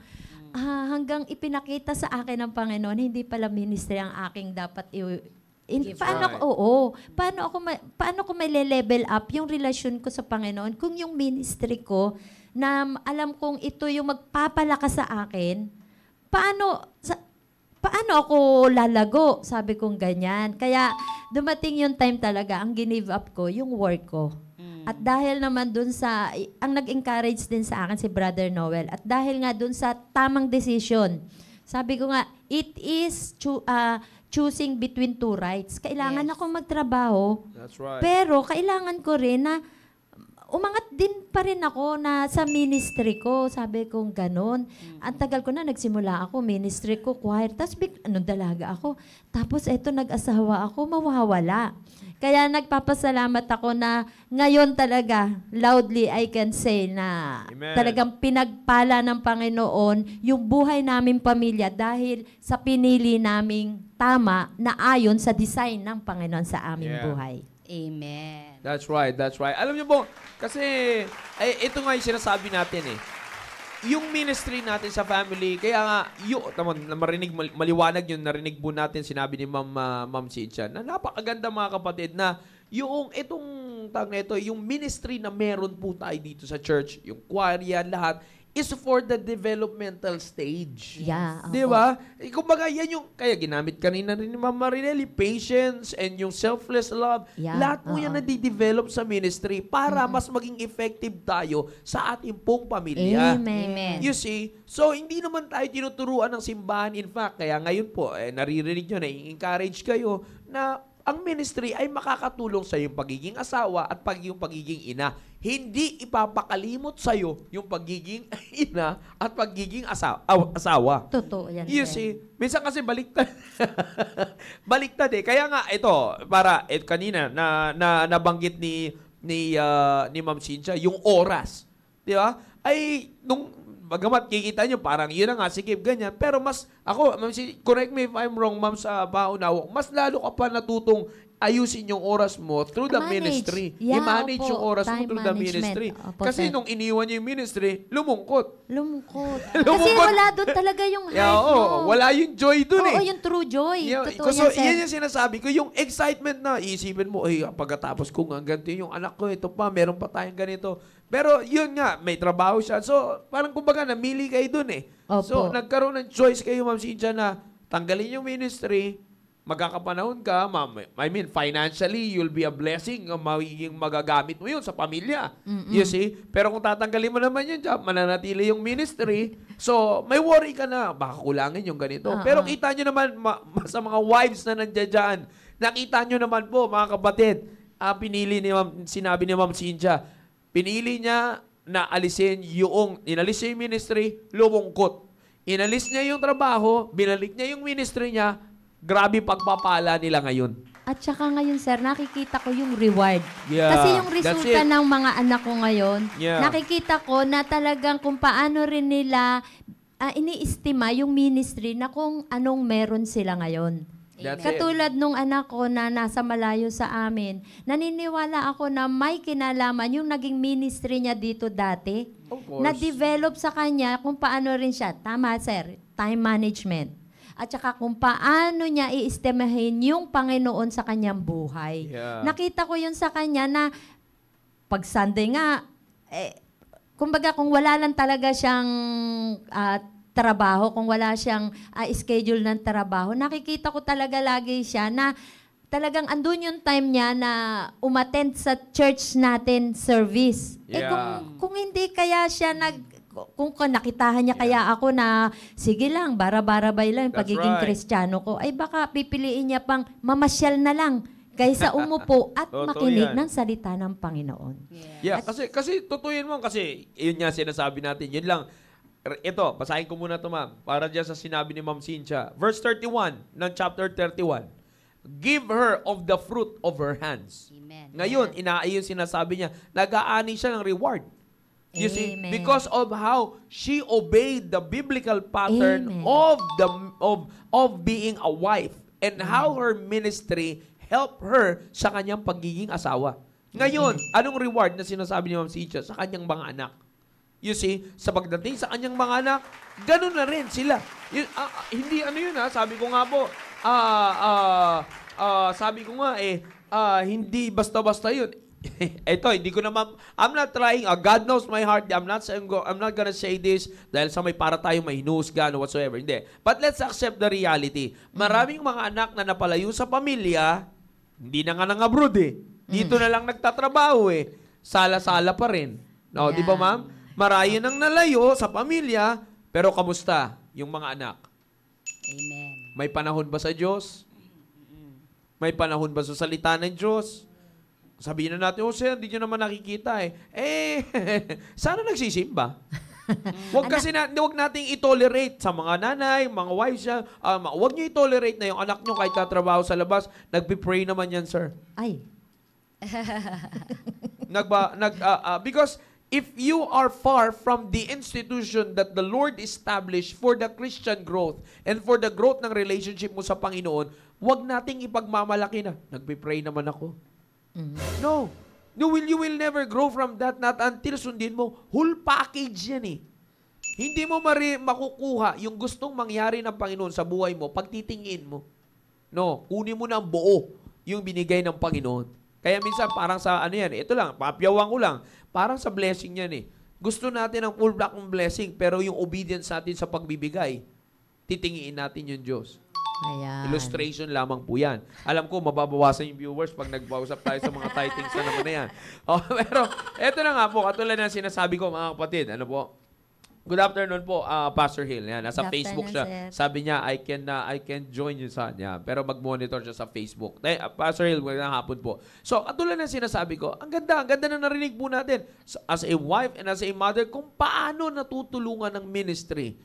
Hmm. Ah, hanggang ipinakita sa akin ng Panginoon, hindi pala ministry ang aking dapat i- In, paano right. oo, paano ako ma, paano ko ma-level up yung relasyon ko sa Panginoon kung yung ministry ko na alam kong ito yung magpapalakas sa akin? Paano sa, paano ako lalago? Sabi kong ganyan. Kaya dumating yung time talaga ang give up ko yung work ko. Mm. At dahil naman dun sa ang nag-encourage din sa akin si Brother Noel at dahil nga dun sa tamang decision. Sabi ko nga it is to, uh, choosing between two rights. Kailangan yes. akong magtrabaho. That's right. Pero kailangan ko rin na umangat din pa rin ako na sa ministry ko. Sabi kong ganun. Mm-hmm. Ang tagal ko na, nagsimula ako, ministry ko, choir. Tapos big, ano, dalaga ako. Tapos eto, nag-asawa ako, mawawala. Kaya nagpapasalamat ako na ngayon talaga, loudly I can say na Amen. talagang pinagpala ng Panginoon yung buhay naming pamilya dahil sa pinili naming tama na ayon sa design ng Panginoon sa aming yeah. buhay. Amen. That's right, that's right. Alam niyo po, kasi eh, ito nga yung sinasabi natin eh. Yung ministry natin sa family, kaya nga, yung, tama, marinig, maliwanag yung narinig po natin, sinabi ni Ma'am, uh, Ma'am Chicha, na napakaganda mga kapatid na yung itong tag na ito, yung ministry na meron po tayo dito sa church, yung choir yan, lahat, is for the developmental stage. Yeah. Di ba? Eh, kumbaga, yan yung, kaya ginamit kanina rin ni Mama Marinelli, patience and yung selfless love. Yeah, Lahat po oo. yan di-develop sa ministry para mas maging effective tayo sa ating pong pamilya. Amen. You see? So, hindi naman tayo tinuturuan ng simbahan. In fact, kaya ngayon po, eh, naririnig nyo, nai-encourage kayo na ang ministry ay makakatulong sa iyong pagiging asawa at pag iyong pagiging ina hindi ipapakalimot sa'yo yung pagiging ina at pagiging asa- asawa. Totoo yan. You sir. see, minsan kasi baliktad. baliktad eh. Kaya nga, ito, para, eh, kanina, na, na nabanggit ni ni uh, ni Ma'am Chincha, yung oras. Di ba? Ay, nung, bagamat kikita niyo parang yun na nga, sikip, ganyan. Pero mas, ako, Ma'am correct me if I'm wrong, Ma'am, sa paunawa, mas lalo ka pa natutong ayusin yung oras mo through the manage. ministry. Yeah, I-manage yung oras mo through management. the ministry. Opo, Kasi sir. nung iniwan niya yung ministry, lumungkot. Lumungkot. lumungkot. Kasi wala doon talaga yung heart yeah, mo. Wala yung joy doon eh. Oo, yung true joy. Yeah, Totoo so, yan, sir. yan yung sinasabi ko. Yung excitement na, iisipin mo, eh, pagkatapos ko nga ganito, yung anak ko, ito pa, meron pa tayong ganito. Pero yun nga, may trabaho siya. So, parang kumbaga, namili kayo doon eh. Opo. So, nagkaroon ng choice kayo, Ma'am Cynthia, na tanggalin yung ministry, magkakapanahon ka, ma'am, I mean, financially, you'll be a blessing. Magiging magagamit mo yun sa pamilya. Mm-mm. You see? Pero kung tatanggalin mo naman yung job, mananatili yung ministry. So, may worry ka na. Baka kulangin yung ganito. Uh-huh. Pero ah. kita nyo naman ma- sa mga wives na nandiyan nakita nyo naman po, mga kapatid, uh, pinili ni ma'am, sinabi ni ma'am Cynthia, pinili niya na alisin yung, inalis niya yung ministry, lumungkot. Inalis niya yung trabaho, binalik niya yung ministry niya, Grabe pagpapala nila ngayon. At saka ngayon, sir, nakikita ko yung reward. Yeah, Kasi yung resulta ng mga anak ko ngayon, yeah. nakikita ko na talagang kung paano rin nila uh, ah, iniistima yung ministry na kung anong meron sila ngayon. That's Katulad it. nung anak ko na nasa malayo sa amin, naniniwala ako na may kinalaman yung naging ministry niya dito dati. Na-develop sa kanya kung paano rin siya. Tama, sir. Time management at saka kung paano niya iistemahin yung Panginoon sa kanyang buhay. Yeah. Nakita ko yun sa kanya na pag Sunday nga, eh, kumbaga kung wala lang talaga siyang uh, trabaho, kung wala siyang uh, schedule ng trabaho, nakikita ko talaga lagi siya na talagang andun yung time niya na umattend sa church natin service. Yeah. Eh kung, kung hindi kaya siya nag kung ka nakitahan niya yeah. kaya ako na sige lang, bara-barabay lang yung That's pagiging right. kristyano ko, ay baka pipiliin niya pang mamasyal na lang kaysa umupo at makinig ng salita ng Panginoon. Yeah, yeah at, kasi kasi tutuin mo kasi yun nga sinasabi natin, yun lang ito, basahin ko muna to ma'am. Para dyan sa sinabi ni Ma'am Cynthia. Verse 31 ng chapter 31. Give her of the fruit of her hands. Amen. Ngayon, inaayon sinasabi niya, nag-aani siya ng reward. You Amen. see, because of how she obeyed the biblical pattern Amen. of the of of being a wife and Amen. how her ministry helped her sa kanyang pagiging asawa. Ngayon, Amen. anong reward na sinasabi ni Ma'am Sicha sa kanyang mga anak? You see, sa pagdating sa kanyang mga anak, ganun na rin sila. Yun, uh, ah, uh, ah, hindi ano yun ha, ah, sabi ko nga po, uh, uh, uh, sabi ko nga eh, uh, hindi basta-basta yun ito, hindi ko naman, I'm not trying, uh, God knows my heart, I'm not saying, I'm not gonna say this dahil sa may para tayo may hinusgan whatsoever. Hindi. But let's accept the reality. Maraming mga anak na napalayo sa pamilya, hindi na nga nang-abroad eh. Dito na lang nagtatrabaho eh. Sala-sala pa rin. No, yeah. di ba ma'am? Marayo nang nalayo sa pamilya, pero kamusta yung mga anak? Amen. May panahon ba sa Diyos? May panahon ba sa salita ng Diyos? Sabihin na natin, oh sir, hindi nyo naman nakikita eh. Eh, sana nagsisimba. Huwag kasi na, wag nating i-tolerate sa mga nanay, mga wives niya. Um, huwag niyo i-tolerate na yung anak niyo kahit tatrabaho sa labas. Nagpe-pray naman yan, sir. Ay. Nagba, nag, uh, uh, because if you are far from the institution that the Lord established for the Christian growth and for the growth ng relationship mo sa Panginoon, huwag nating ipagmamalaki na. Nagpe-pray naman ako. Mm-hmm. No. You will, you will never grow from that not until sundin mo. Whole package yan eh. Hindi mo mari makukuha yung gustong mangyari ng Panginoon sa buhay mo pag titingin mo. No, kunin mo na ang buo yung binigay ng Panginoon. Kaya minsan parang sa ano yan, ito lang, papyawang ko lang, parang sa blessing yan eh. Gusto natin ang full black blessing pero yung obedience natin sa pagbibigay, titingiin natin yung Diyos. Ayan. Illustration lamang po yan. Alam ko, mababawasan yung viewers pag nagpausap tayo sa mga titings na naman na yan. Oh, pero, eto na nga po, katulad ng sinasabi ko, mga kapatid, ano po, Good afternoon po, uh, Pastor Hill. Yan, nasa Facebook siya. Sir. Sabi niya, I can uh, I can join you sa niya. Pero mag-monitor siya sa Facebook. Eh, uh, Pastor Hill, magandang hapon po. So, katulad ng sinasabi ko, ang ganda, ang ganda na narinig po natin as a wife and as a mother kung paano natutulungan ng ministry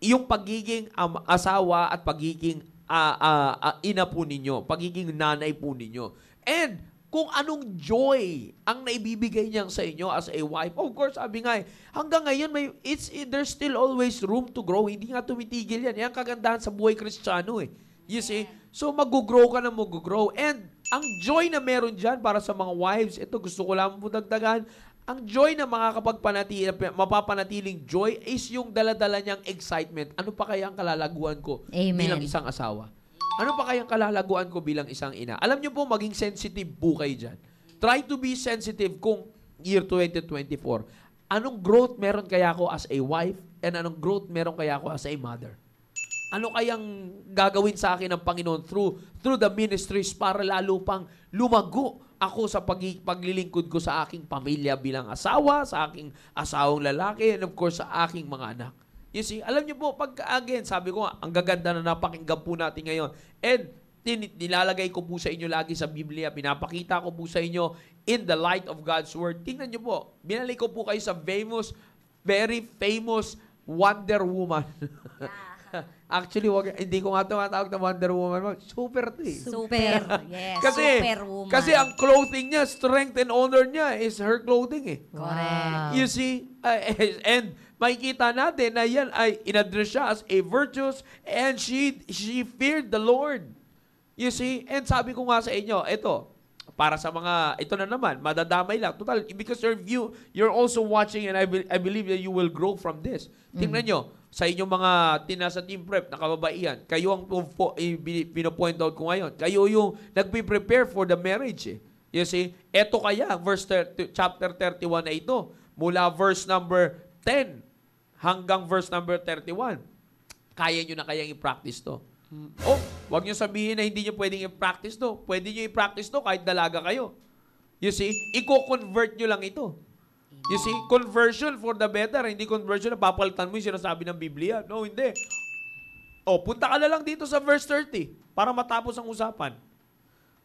yung pagiging um, asawa at pagiging uh, uh, uh, ina po ninyo, pagiging nanay po ninyo. And kung anong joy ang naibibigay niya sa inyo as a wife. Of course, sabi nga, eh, hanggang ngayon, may, it's, eh, there's still always room to grow. Hindi nga tumitigil yan. Yan kagandahan sa buhay kristyano eh. You see? So, mag-grow ka na mag-grow. And ang joy na meron dyan para sa mga wives, ito gusto ko lang po dagdagan, ang joy na makakapagpanatili, mapapanatiling joy is yung daladala niyang excitement. Ano pa kaya ang kalalaguan ko Amen. bilang isang asawa? Ano pa kaya ang kalalaguan ko bilang isang ina? Alam niyo po, maging sensitive po kayo dyan. Try to be sensitive kung year 2024. Anong growth meron kaya ako as a wife and anong growth meron kaya ako as a mother? ano kayang gagawin sa akin ng Panginoon through through the ministries para lalo pang lumago ako sa pag paglilingkod ko sa aking pamilya bilang asawa, sa aking asawang lalaki, and of course sa aking mga anak. You see, alam niyo po, pag again, sabi ko, ang gaganda na napakinggan po natin ngayon. And nilalagay ko po sa inyo lagi sa Biblia, pinapakita ko po sa inyo in the light of God's Word. Tingnan niyo po, binalik ko po kayo sa famous, very famous Wonder Woman. Actually, wag, hindi ko nga tumatawag na Wonder Woman. Super to eh. Super. Yes. kasi, woman. Kasi ang clothing niya, strength and honor niya is her clothing eh. Correct. You see? Uh, and makikita natin na yan ay inaddress siya as a virtuous and she, she feared the Lord. You see? And sabi ko nga sa inyo, ito, para sa mga ito na naman madadamay lang total because your view you're also watching and I, be, I believe that you will grow from this tingnan mm. nyo sa inyong mga tinasa team prep na kababaihan kayo ang pinopoint out ko ngayon kayo yung nagpe-prepare for the marriage eh. you see eto kaya verse 30, chapter 31 na ito mula verse number 10 hanggang verse number 31 kaya nyo na kayang i-practice to Oh, wag niyo sabihin na hindi niyo pwedeng i-practice to. Pwede niyo i-practice to kahit dalaga kayo. You see, i-convert niyo lang ito. You see, conversion for the better. Hindi conversion na papalitan mo yung sinasabi ng Biblia. No, hindi. oh, punta ka na lang dito sa verse 30 para matapos ang usapan.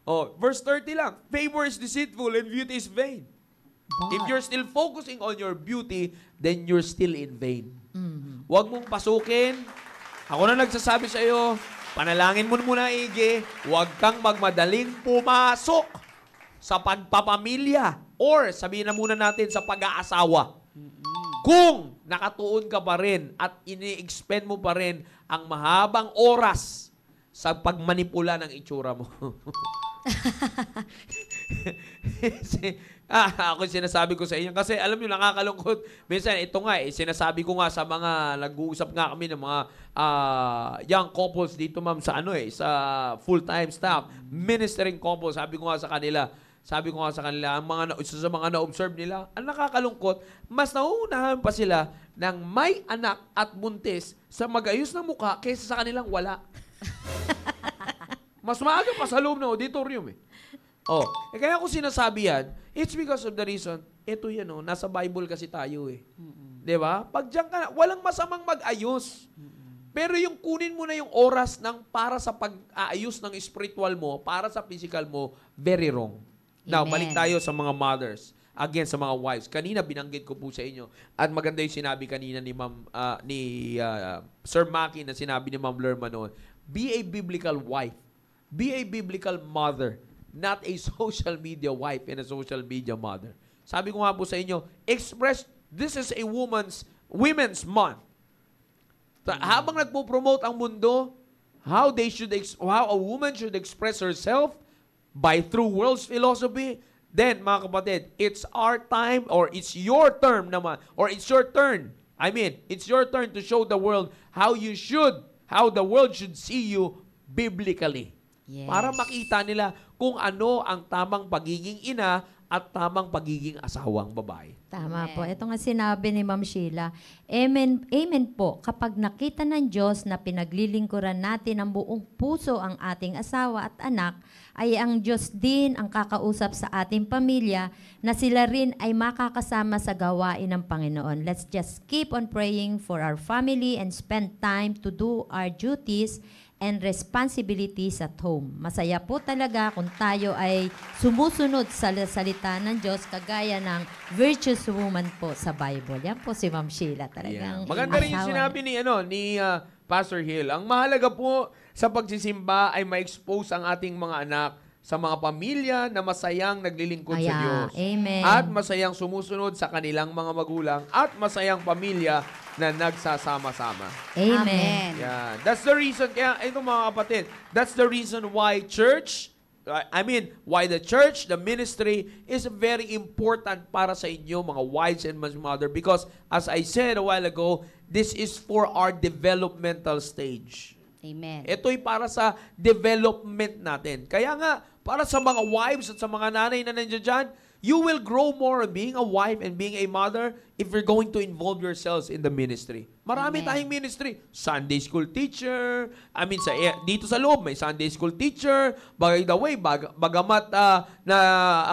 Oh, verse 30 lang. Favor is deceitful and beauty is vain. But, If you're still focusing on your beauty, then you're still in vain. Mm-hmm. Huwag mong pasukin. Ako na nagsasabi sa iyo, Panalangin mo muna, Ige, huwag kang magmadaling pumasok sa pagpapamilya or sabihin na muna natin sa pag-aasawa. Kung nakatuon ka pa rin at ini-expend mo pa rin ang mahabang oras sa pagmanipula ng itsura mo. Ah, ako sinasabi ko sa inyo. Kasi alam nyo, nakakalungkot. Minsan, ito nga eh, sinasabi ko nga sa mga, nag-uusap nga kami ng mga uh, young couples dito ma'am sa ano eh, sa full-time staff, ministering couples. Sabi ko nga sa kanila, sabi ko nga sa kanila, ang mga, isa sa mga na-observe nila, ang nakakalungkot, mas nauunahan pa sila ng may anak at buntis sa magayos na mukha kaysa sa kanilang wala. mas maaga pa sa loob ng auditorium eh. Oh, eh kaya ko sinasabi yan, it's because of the reason, ito yan oh, nasa Bible kasi tayo eh. Mm-hmm. 'Di ba? Pag diyan ka na, walang masamang mag-ayos. Mm-hmm. Pero yung kunin mo na yung oras ng para sa pag-aayos ng spiritual mo, para sa physical mo, very wrong. Amen. Now, balik tayo sa mga mothers. Again, sa mga wives. Kanina binanggit ko po sa inyo at maganda yung sinabi kanina ni Ma'am uh, ni uh, Sir Maki na sinabi ni Ma'am Lerma noon. Be a biblical wife. Be a biblical mother not a social media wife and a social media mother. Sabi ko nga po sa inyo, express, this is a woman's, women's month. Ta- mm. habang nagpo-promote ang mundo, how they should how a woman should express herself by through world's philosophy, then mga kapatid, it's our time or it's your turn naman or it's your turn. I mean, it's your turn to show the world how you should, how the world should see you biblically. Yes. Para makita nila, kung ano ang tamang pagiging ina at tamang pagiging asawang babae. Tama amen. po. Ito nga sinabi ni Ma'am Sheila. Amen, amen po. Kapag nakita ng Diyos na pinaglilingkuran natin ang buong puso ang ating asawa at anak, ay ang Diyos din ang kakausap sa ating pamilya na sila rin ay makakasama sa gawain ng Panginoon. Let's just keep on praying for our family and spend time to do our duties and responsibilities at home. Masaya po talaga kung tayo ay sumusunod sa salita ng Diyos kagaya ng virtuous woman po sa Bible. Yan po si Ma'am Sheila talagang yeah. Maganda rin yung sinabi ni, ano, ni uh, Pastor Hill. Ang mahalaga po sa pagsisimba ay ma-expose ang ating mga anak sa mga pamilya na masayang naglilingkod Aya, sa Diyos. Amen. At masayang sumusunod sa kanilang mga magulang at masayang pamilya na nagsasama-sama. Amen. Yan. That's the reason, kaya ito mga kapatid, that's the reason why church, I mean, why the church, the ministry, is very important para sa inyo, mga wives and mother. Because, as I said a while ago, this is for our developmental stage. Amen. Ito'y para sa development natin. Kaya nga, para sa mga wives at sa mga nanay na nandiyan dyan, you will grow more being a wife and being a mother if you're going to involve yourselves in the ministry. Marami Amen. tayong ministry. Sunday school teacher. I mean, sa, eh, dito sa loob, may Sunday school teacher. By the way, bag, bagamat uh, na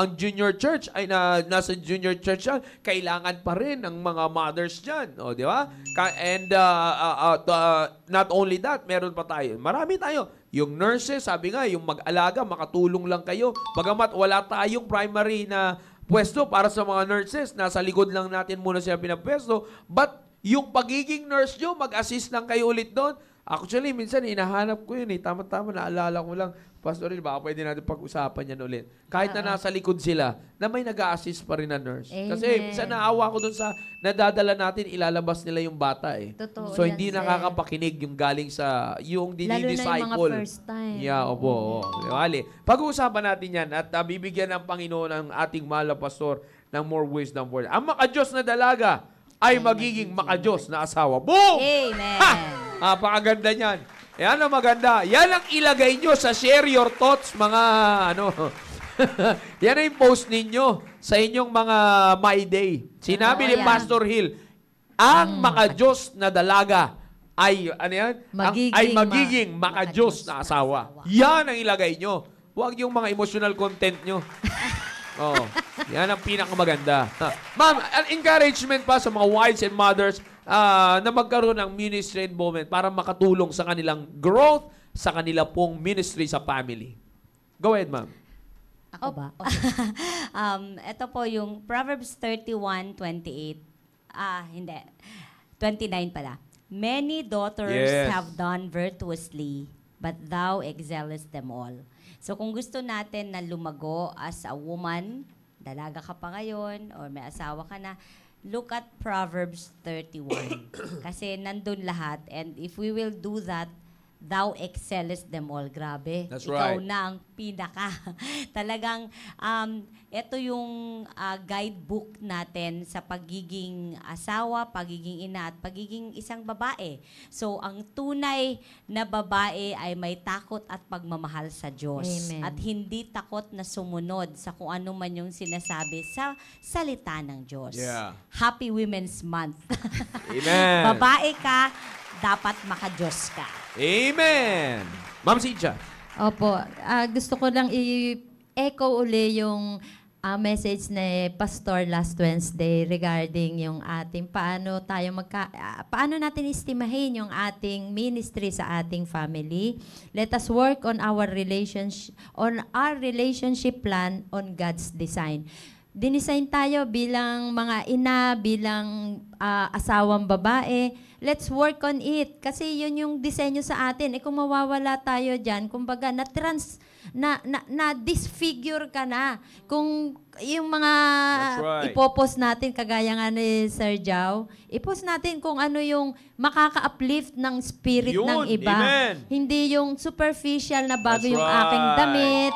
ang junior church, ay na, nasa junior church siya, kailangan pa rin ang mga mothers dyan. O, di ba? And uh, uh, uh, uh, not only that, meron pa tayo. Marami tayo yung nurses, sabi nga, yung mag-alaga, makatulong lang kayo. Bagamat wala tayong primary na pwesto para sa mga nurses, nasa likod lang natin muna sila pinapwesto. But yung pagiging nurse nyo, mag-assist lang kayo ulit doon. Actually, minsan hinahanap ko yun eh. Tama-tama, naalala ko lang. Pastor Hill, baka pwede natin pag-usapan yan ulit. Kahit na nasa likod sila, na may nag assist pa rin na nurse. Amen. Kasi minsan naawa ko dun sa nadadala natin, ilalabas nila yung bata eh. Totoo so, hindi sir. nakakapakinig yung galing sa, yung dinidisciple. Lalo na yung mga first time. Yeah, opo. Mm. Wali. Pag-uusapan natin yan at uh, bibigyan ng Panginoon ang ating mahal pastor ng more wisdom for Ang makajos na dalaga ay, ay magiging, magiging makajos na asawa. Boom! Amen! Ha! Napakaganda niyan. Yan eh, ang maganda. Yan ang ilagay nyo sa share your thoughts, mga ano. Yan ang post ninyo sa inyong mga My Day. Sinabi oh, ni Pastor Hill, ang mm. mga Diyos na dalaga ay, ano yan? Magiging, ang, ay magiging ma- mga Diyos na asawa. asawa. Yan ang ilagay nyo. Huwag yung mga emotional content nyo. oh, yan ang pinakamaganda. Ma'am, an encouragement pa sa mga wives and mothers uh, na magkaroon ng ministry and moment para makatulong sa kanilang growth, sa kanila pong ministry sa family. Go ahead, ma'am. Ako ba? Oh. um, ito po yung Proverbs 31:28. Ah, hindi. 29 pala. Many daughters yes. have done virtuously, but thou excellest them all. So kung gusto natin na lumago as a woman, dalaga ka pa ngayon, or may asawa ka na, look at Proverbs 31. Kasi nandun lahat. And if we will do that, thou excellest them all. Grabe. That's Ikaw right. na ang pinaka. Talagang, um, ito yung uh, guidebook natin sa pagiging asawa, pagiging ina, at pagiging isang babae. So, ang tunay na babae ay may takot at pagmamahal sa Diyos. Amen. At hindi takot na sumunod sa kung ano man yung sinasabi sa salita ng Diyos. Yeah. Happy Women's Month. Amen. babae ka, dapat maka makadiyos ka. Amen! Ma'am Sincha. Opo. Uh, gusto ko lang i-echo uli yung uh, message ni Pastor last Wednesday regarding yung ating paano tayo magka uh, paano natin istimahin yung ating ministry sa ating family. Let us work on our relationship on our relationship plan on God's design. Dinisign tayo bilang mga ina, bilang uh, asawang babae, let's work on it. Kasi yun yung disenyo sa atin. Eh kung mawawala tayo dyan, kumbaga na-trans, na, na, na disfigure ka na. Kung yung mga That's right. ipopost natin, kagaya nga ni Sir Jao, ipos natin kung ano yung makaka-uplift ng spirit yun, ng iba. Amen. Hindi yung superficial na bago That's yung right. aking damit,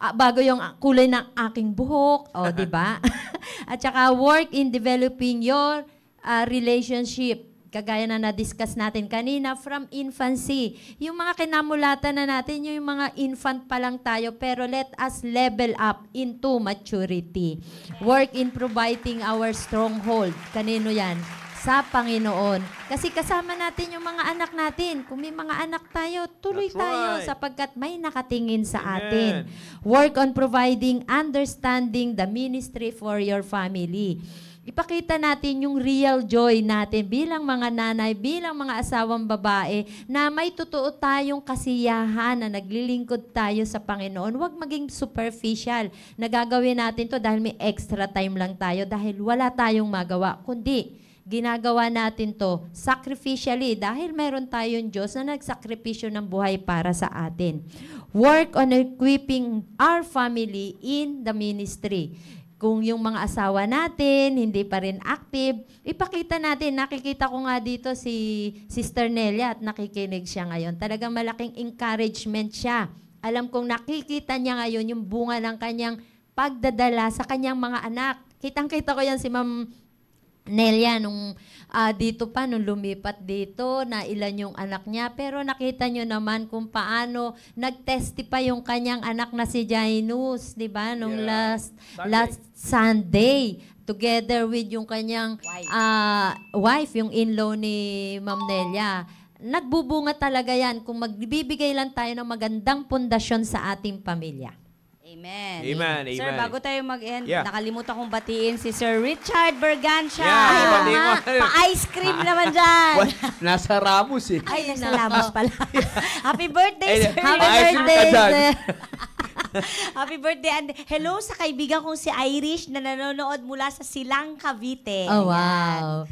ah, bago yung kulay ng aking buhok, o oh, di ba? At saka work in developing your uh, relationship kagaya na na-discuss natin kanina, from infancy. Yung mga kinamulatan na natin, yung mga infant pa lang tayo, pero let us level up into maturity. Work in providing our stronghold. Kanino yan? sa Panginoon. Kasi kasama natin yung mga anak natin. Kung may mga anak tayo, tuloy That's tayo right. sapagkat may nakatingin sa Amen. atin. Work on providing understanding the ministry for your family. Ipakita natin yung real joy natin bilang mga nanay, bilang mga asawang babae na may totoo tayong kasiyahan na naglilingkod tayo sa Panginoon. Huwag maging superficial. Nagagawin natin to dahil may extra time lang tayo dahil wala tayong magawa. Kundi, ginagawa natin to sacrificially dahil meron tayong Diyos na nagsakripisyo ng buhay para sa atin. Work on equipping our family in the ministry kung yung mga asawa natin hindi pa rin active, ipakita natin. Nakikita ko nga dito si Sister Nelia at nakikinig siya ngayon. Talagang malaking encouragement siya. Alam kong nakikita niya ngayon yung bunga ng kanyang pagdadala sa kanyang mga anak. Kitang-kita ko yan si Ma'am Nelia nung uh, dito pa nung lumipat dito na ilan yung anak niya. Pero nakita niyo naman kung paano nagtestify yung kanyang anak na si Jainus, di ba? Nung yeah. last Sunday. last Sunday together with yung kanyang wife, uh, wife yung in-law ni Ma'am Nelia nagbubunga talaga yan kung magbibigay lang tayo ng magandang pundasyon sa ating pamilya. Amen. Amen. Amen. Sir, bago tayo mag-end, yeah. nakalimutan kong batiin si Sir Richard Bergantia. Yeah, Ay, Pa-ice cream naman dyan. Well, nasa Ramos eh. Ay, nasa Ramos pala. Happy birthday, Ay, Sir. Happy birthday, Sir. Happy birthday. And hello sa kaibigan kong si Irish na nanonood mula sa Silang, Cavite. Oh, wow.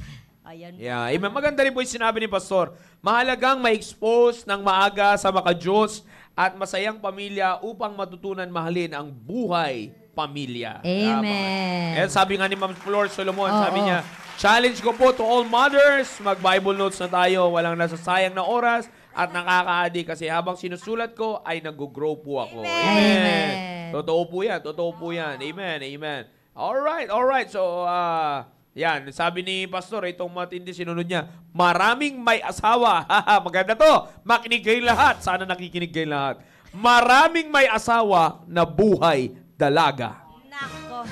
Ayan. Yeah. Amen. Maganda rin po yung sinabi ni Pastor. Mahalagang ma-expose ng maaga sa maka-Diyos at masayang pamilya upang matutunan mahalin ang buhay pamilya. Amen. At sabi nga ni Ma'am Flor Solomon, oh, sabi oh. niya, challenge ko po to all mothers, mag-Bible notes na tayo, walang nasasayang na oras at nakakaadi kasi habang sinusulat ko ay nag-grow po ako. Amen. Amen. Totoo po yan, totoo po yan. Amen, amen. All right, all right. So, uh, yan, sabi ni Pastor, itong matindi sinunod niya, maraming may asawa. Maganda to. Makinig kayo lahat. Sana nakikinig kayo lahat. Maraming may asawa na buhay dalaga. Nako.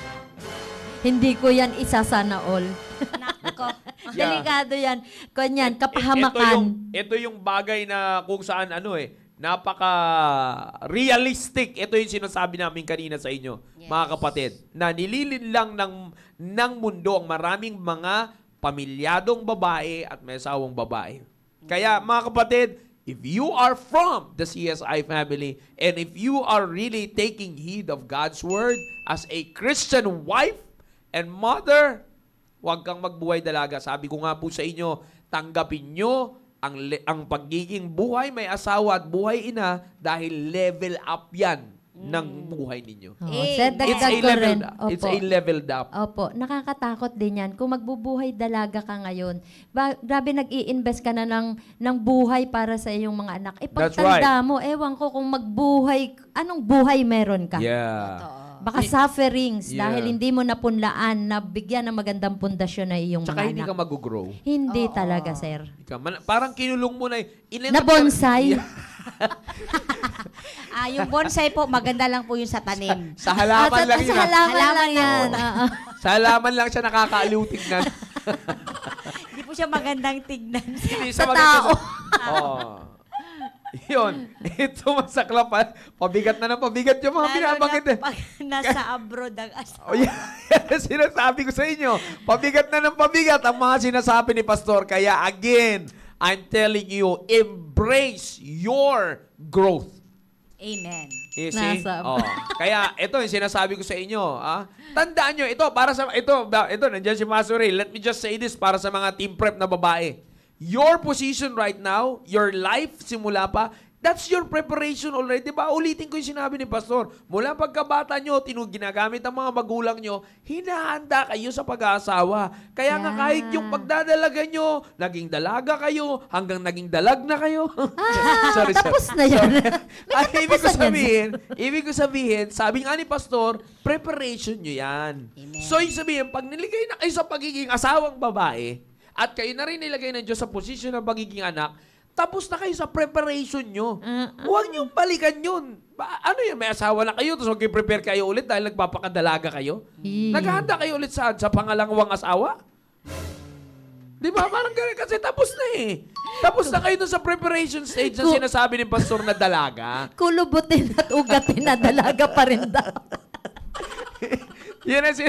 Hindi ko yan isa sana all. Nako. yeah. Delikado yan. Kanyan, e-, kapahamakan. Ito yung, ito yung bagay na kung saan ano eh, napaka-realistic. Ito yung sinasabi namin kanina sa inyo, yes. mga kapatid, na nililin lang ng ng mundo ang maraming mga pamilyadong babae at may asawang babae. Kaya mm-hmm. mga kapatid, if you are from the CSI family and if you are really taking heed of God's word as a Christian wife and mother, huwag kang magbuhay dalaga. Sabi ko nga po sa inyo, tanggapin nyo ang, ang pagiging buhay may asawa at buhay ina dahil level up yan ng buhay ninyo. Oh, eh, it's, a level, it's a leveled up. Opo. Nakakatakot din yan. Kung magbubuhay dalaga ka ngayon, ba, grabe nag-i-invest ka na ng, ng buhay para sa iyong mga anak. Eh, pagtanda right. mo, ewan ko kung magbuhay, anong buhay meron ka? Yeah. Totoo. Baka It, sufferings yeah. dahil hindi mo napunlaan na bigyan ng magandang pundasyon na iyong Tsaka mga hindi anak. ka mag-grow. Hindi Oo. talaga, sir. Ka, man, parang kinulong mo na, eh, na bonsai. Yeah. ah, yung bonsai po, maganda lang po yung sa tanim. Sa, sa halaman ah, lang yun. Sa ah. halaman, halaman lang yan. sa halaman lang siya nakakaalutig na. Hindi po siya magandang tignan Hindi sa maganda, tao. Sa, oh. Yun. Ito masaklap. Pabigat na ng pabigat yung mga pinabagit. Na eh. pag nasa abroad ang asawa. Oh, yeah. sinasabi ko sa inyo. Pabigat na ng pabigat ang mga sinasabi ni Pastor. Kaya again, I'm telling you, embrace your growth. Amen. You see? Oh. Kaya ito yung sinasabi ko sa inyo. Ah. Tandaan nyo, ito, para sa, ito, ito, nandiyan si Masuri. Let me just say this para sa mga team prep na babae. Your position right now, your life simula pa, That's your preparation already. Diba? Ulitin ko yung sinabi ni Pastor. Mula pagkabata nyo, tinong ginagamit ang mga magulang nyo, hinahanda kayo sa pag-aasawa. Kaya yeah. nga kahit yung pagdadalaga nyo, naging dalaga kayo, hanggang naging dalag na kayo. Ah, sorry, tapos sorry. na yan. May Ay, ibig ko sabihin, ibig ko sabihin, sabi nga ni Pastor, preparation nyo yan. Amen. So, yung sabihin, pag niligay na kayo sa pagiging asawang babae, at kayo na rin nilagay ng Diyos sa posisyon ng pagiging anak, tapos na kayo sa preparation nyo. Mm-mm. Huwag nyo balikan yun. Ba, ano yun, may asawa na kayo, tapos mag-prepare kayo ulit dahil nagpapakadalaga kayo? Mm. Naghahanda kayo ulit saan? Sa pangalangawang asawa? Di ba? Parang ganun kasi tapos na eh. Tapos na kayo sa preparation stage na sinasabi ni Pastor na dalaga. Kulubutin at ugatin na dalaga pa rin daw. Yun ang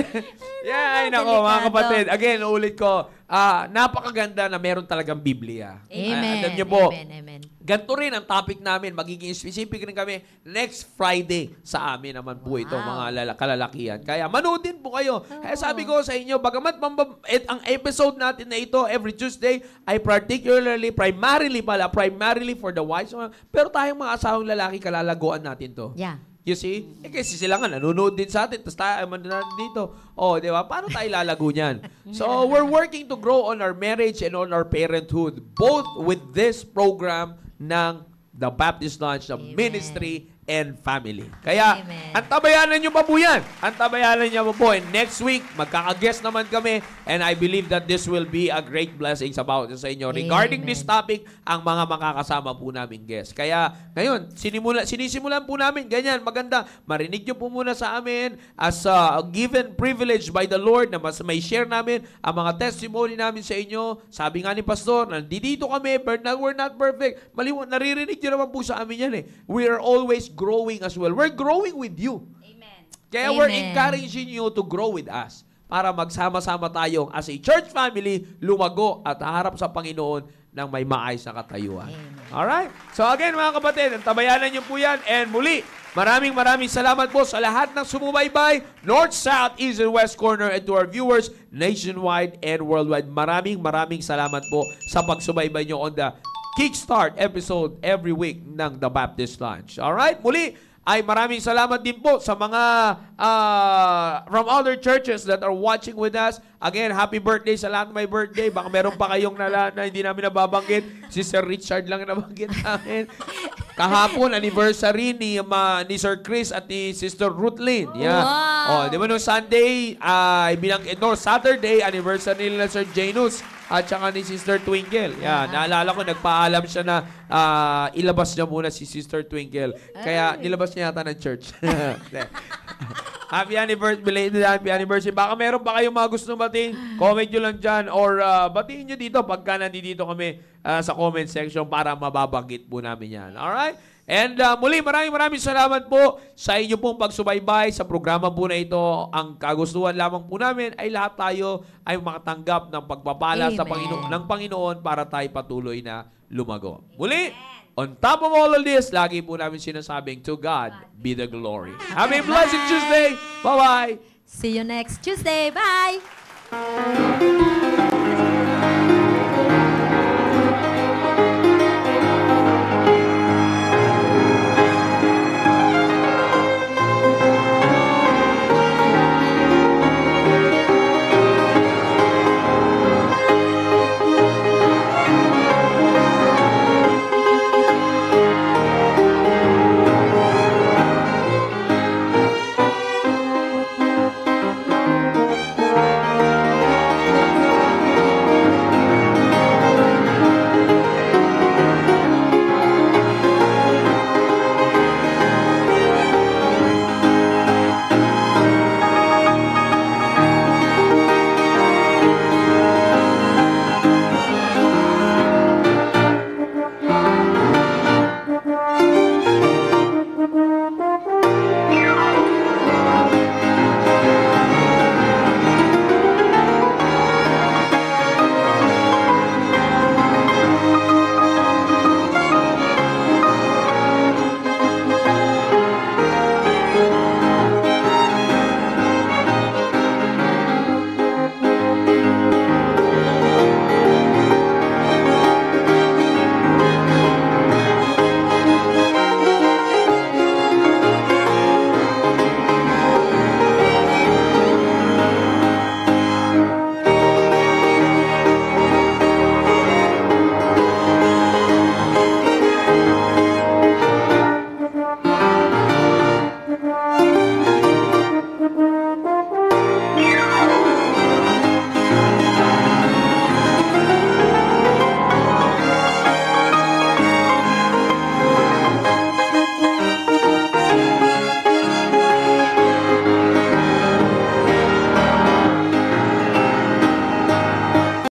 Yeah, Yan, ay nako mga kapatid. Again, ulit ko, ah, napakaganda na meron talagang Biblia. Amen. Ah, niyo po, Amen, amen. ganito rin ang topic namin. Magiging specific rin kami next Friday sa amin naman po ito, mga kalalakihan. Kaya manood din po kayo. Kaya sabi ko sa inyo, bagamat mambab- et, eh, ang episode natin na ito every Tuesday ay particularly, primarily pala, primarily for the wives, pero tayong mga asawang lalaki, kalalagoan natin to. Yeah. You see? Eh, kasi sila nga nanonood din sa atin, tapos tayo man dito. Oh, di ba? Paano tayo lalago niyan? So, we're working to grow on our marriage and on our parenthood, both with this program ng The Baptist Launch, the Amen. ministry, and family. Kaya, Amen. antabayanan nyo pa po yan. Antabayanan nyo pa po. And next week, magkaka-guest naman kami. And I believe that this will be a great blessing sa bawat sa inyo. Amen. Regarding this topic, ang mga makakasama po namin guest. Kaya, ngayon, sinimula, sinisimulan po namin. Ganyan, maganda. Marinig nyo po muna sa amin as a given privilege by the Lord na mas may share namin ang mga testimony namin sa inyo. Sabi nga ni Pastor, nandito kami, but we're not perfect. Maliwan, naririnig nyo naman po sa amin yan eh. We are always growing as well. We're growing with you. Amen. Kaya Amen. we're encouraging you to grow with us para magsama-sama tayong as a church family, lumago at harap sa Panginoon ng may maayos na katayuan. Amen. Alright? So again mga kapatid, tabayanan niyo po yan. And muli, maraming maraming salamat po sa lahat ng sumubaybay, North, South, East, and West Corner, and to our viewers nationwide and worldwide. Maraming maraming salamat po sa pagsubaybay niyo on the Kickstart episode every week ng The Baptist Lunch. All right? Muli, ay maraming salamat din po sa mga uh, from other churches that are watching with us. Again, happy birthday sa lahat may birthday. Baka meron pa kayong nala na hindi namin nababanggit. Si Sir Richard lang nabanggit namin. Kahapon, anniversary ni, ma, ni Sir Chris at ni Sister Ruthlyn. Yeah. Wow. Oh, di ba no Sunday, uh, binang, no, Saturday, anniversary nila Sir Janus at saka ni Sister Twinkle. yeah. naalala ko, nagpaalam siya na ah, ilabas niya muna si Sister Twinkle. Kaya nilabas niya yata ng church. happy anniversary, belated happy anniversary. Baka meron ba kayong mga gusto batiin? Comment nyo lang dyan or ah, batiin nyo dito pagka nandito kami ah, sa comment section para mababanggit po namin yan. Alright? And uh, muli, maraming maraming salamat po sa inyo pong pagsubaybay sa programa po na ito. Ang kagustuhan lamang po namin ay lahat tayo ay makatanggap ng pagpapala Amen. sa Panginoon, ng Panginoon para tayo patuloy na lumago. Muli, on top of all of this, lagi po namin sinasabing, To God be the glory. Have a blessed Tuesday. Bye-bye. See you next Tuesday. Bye!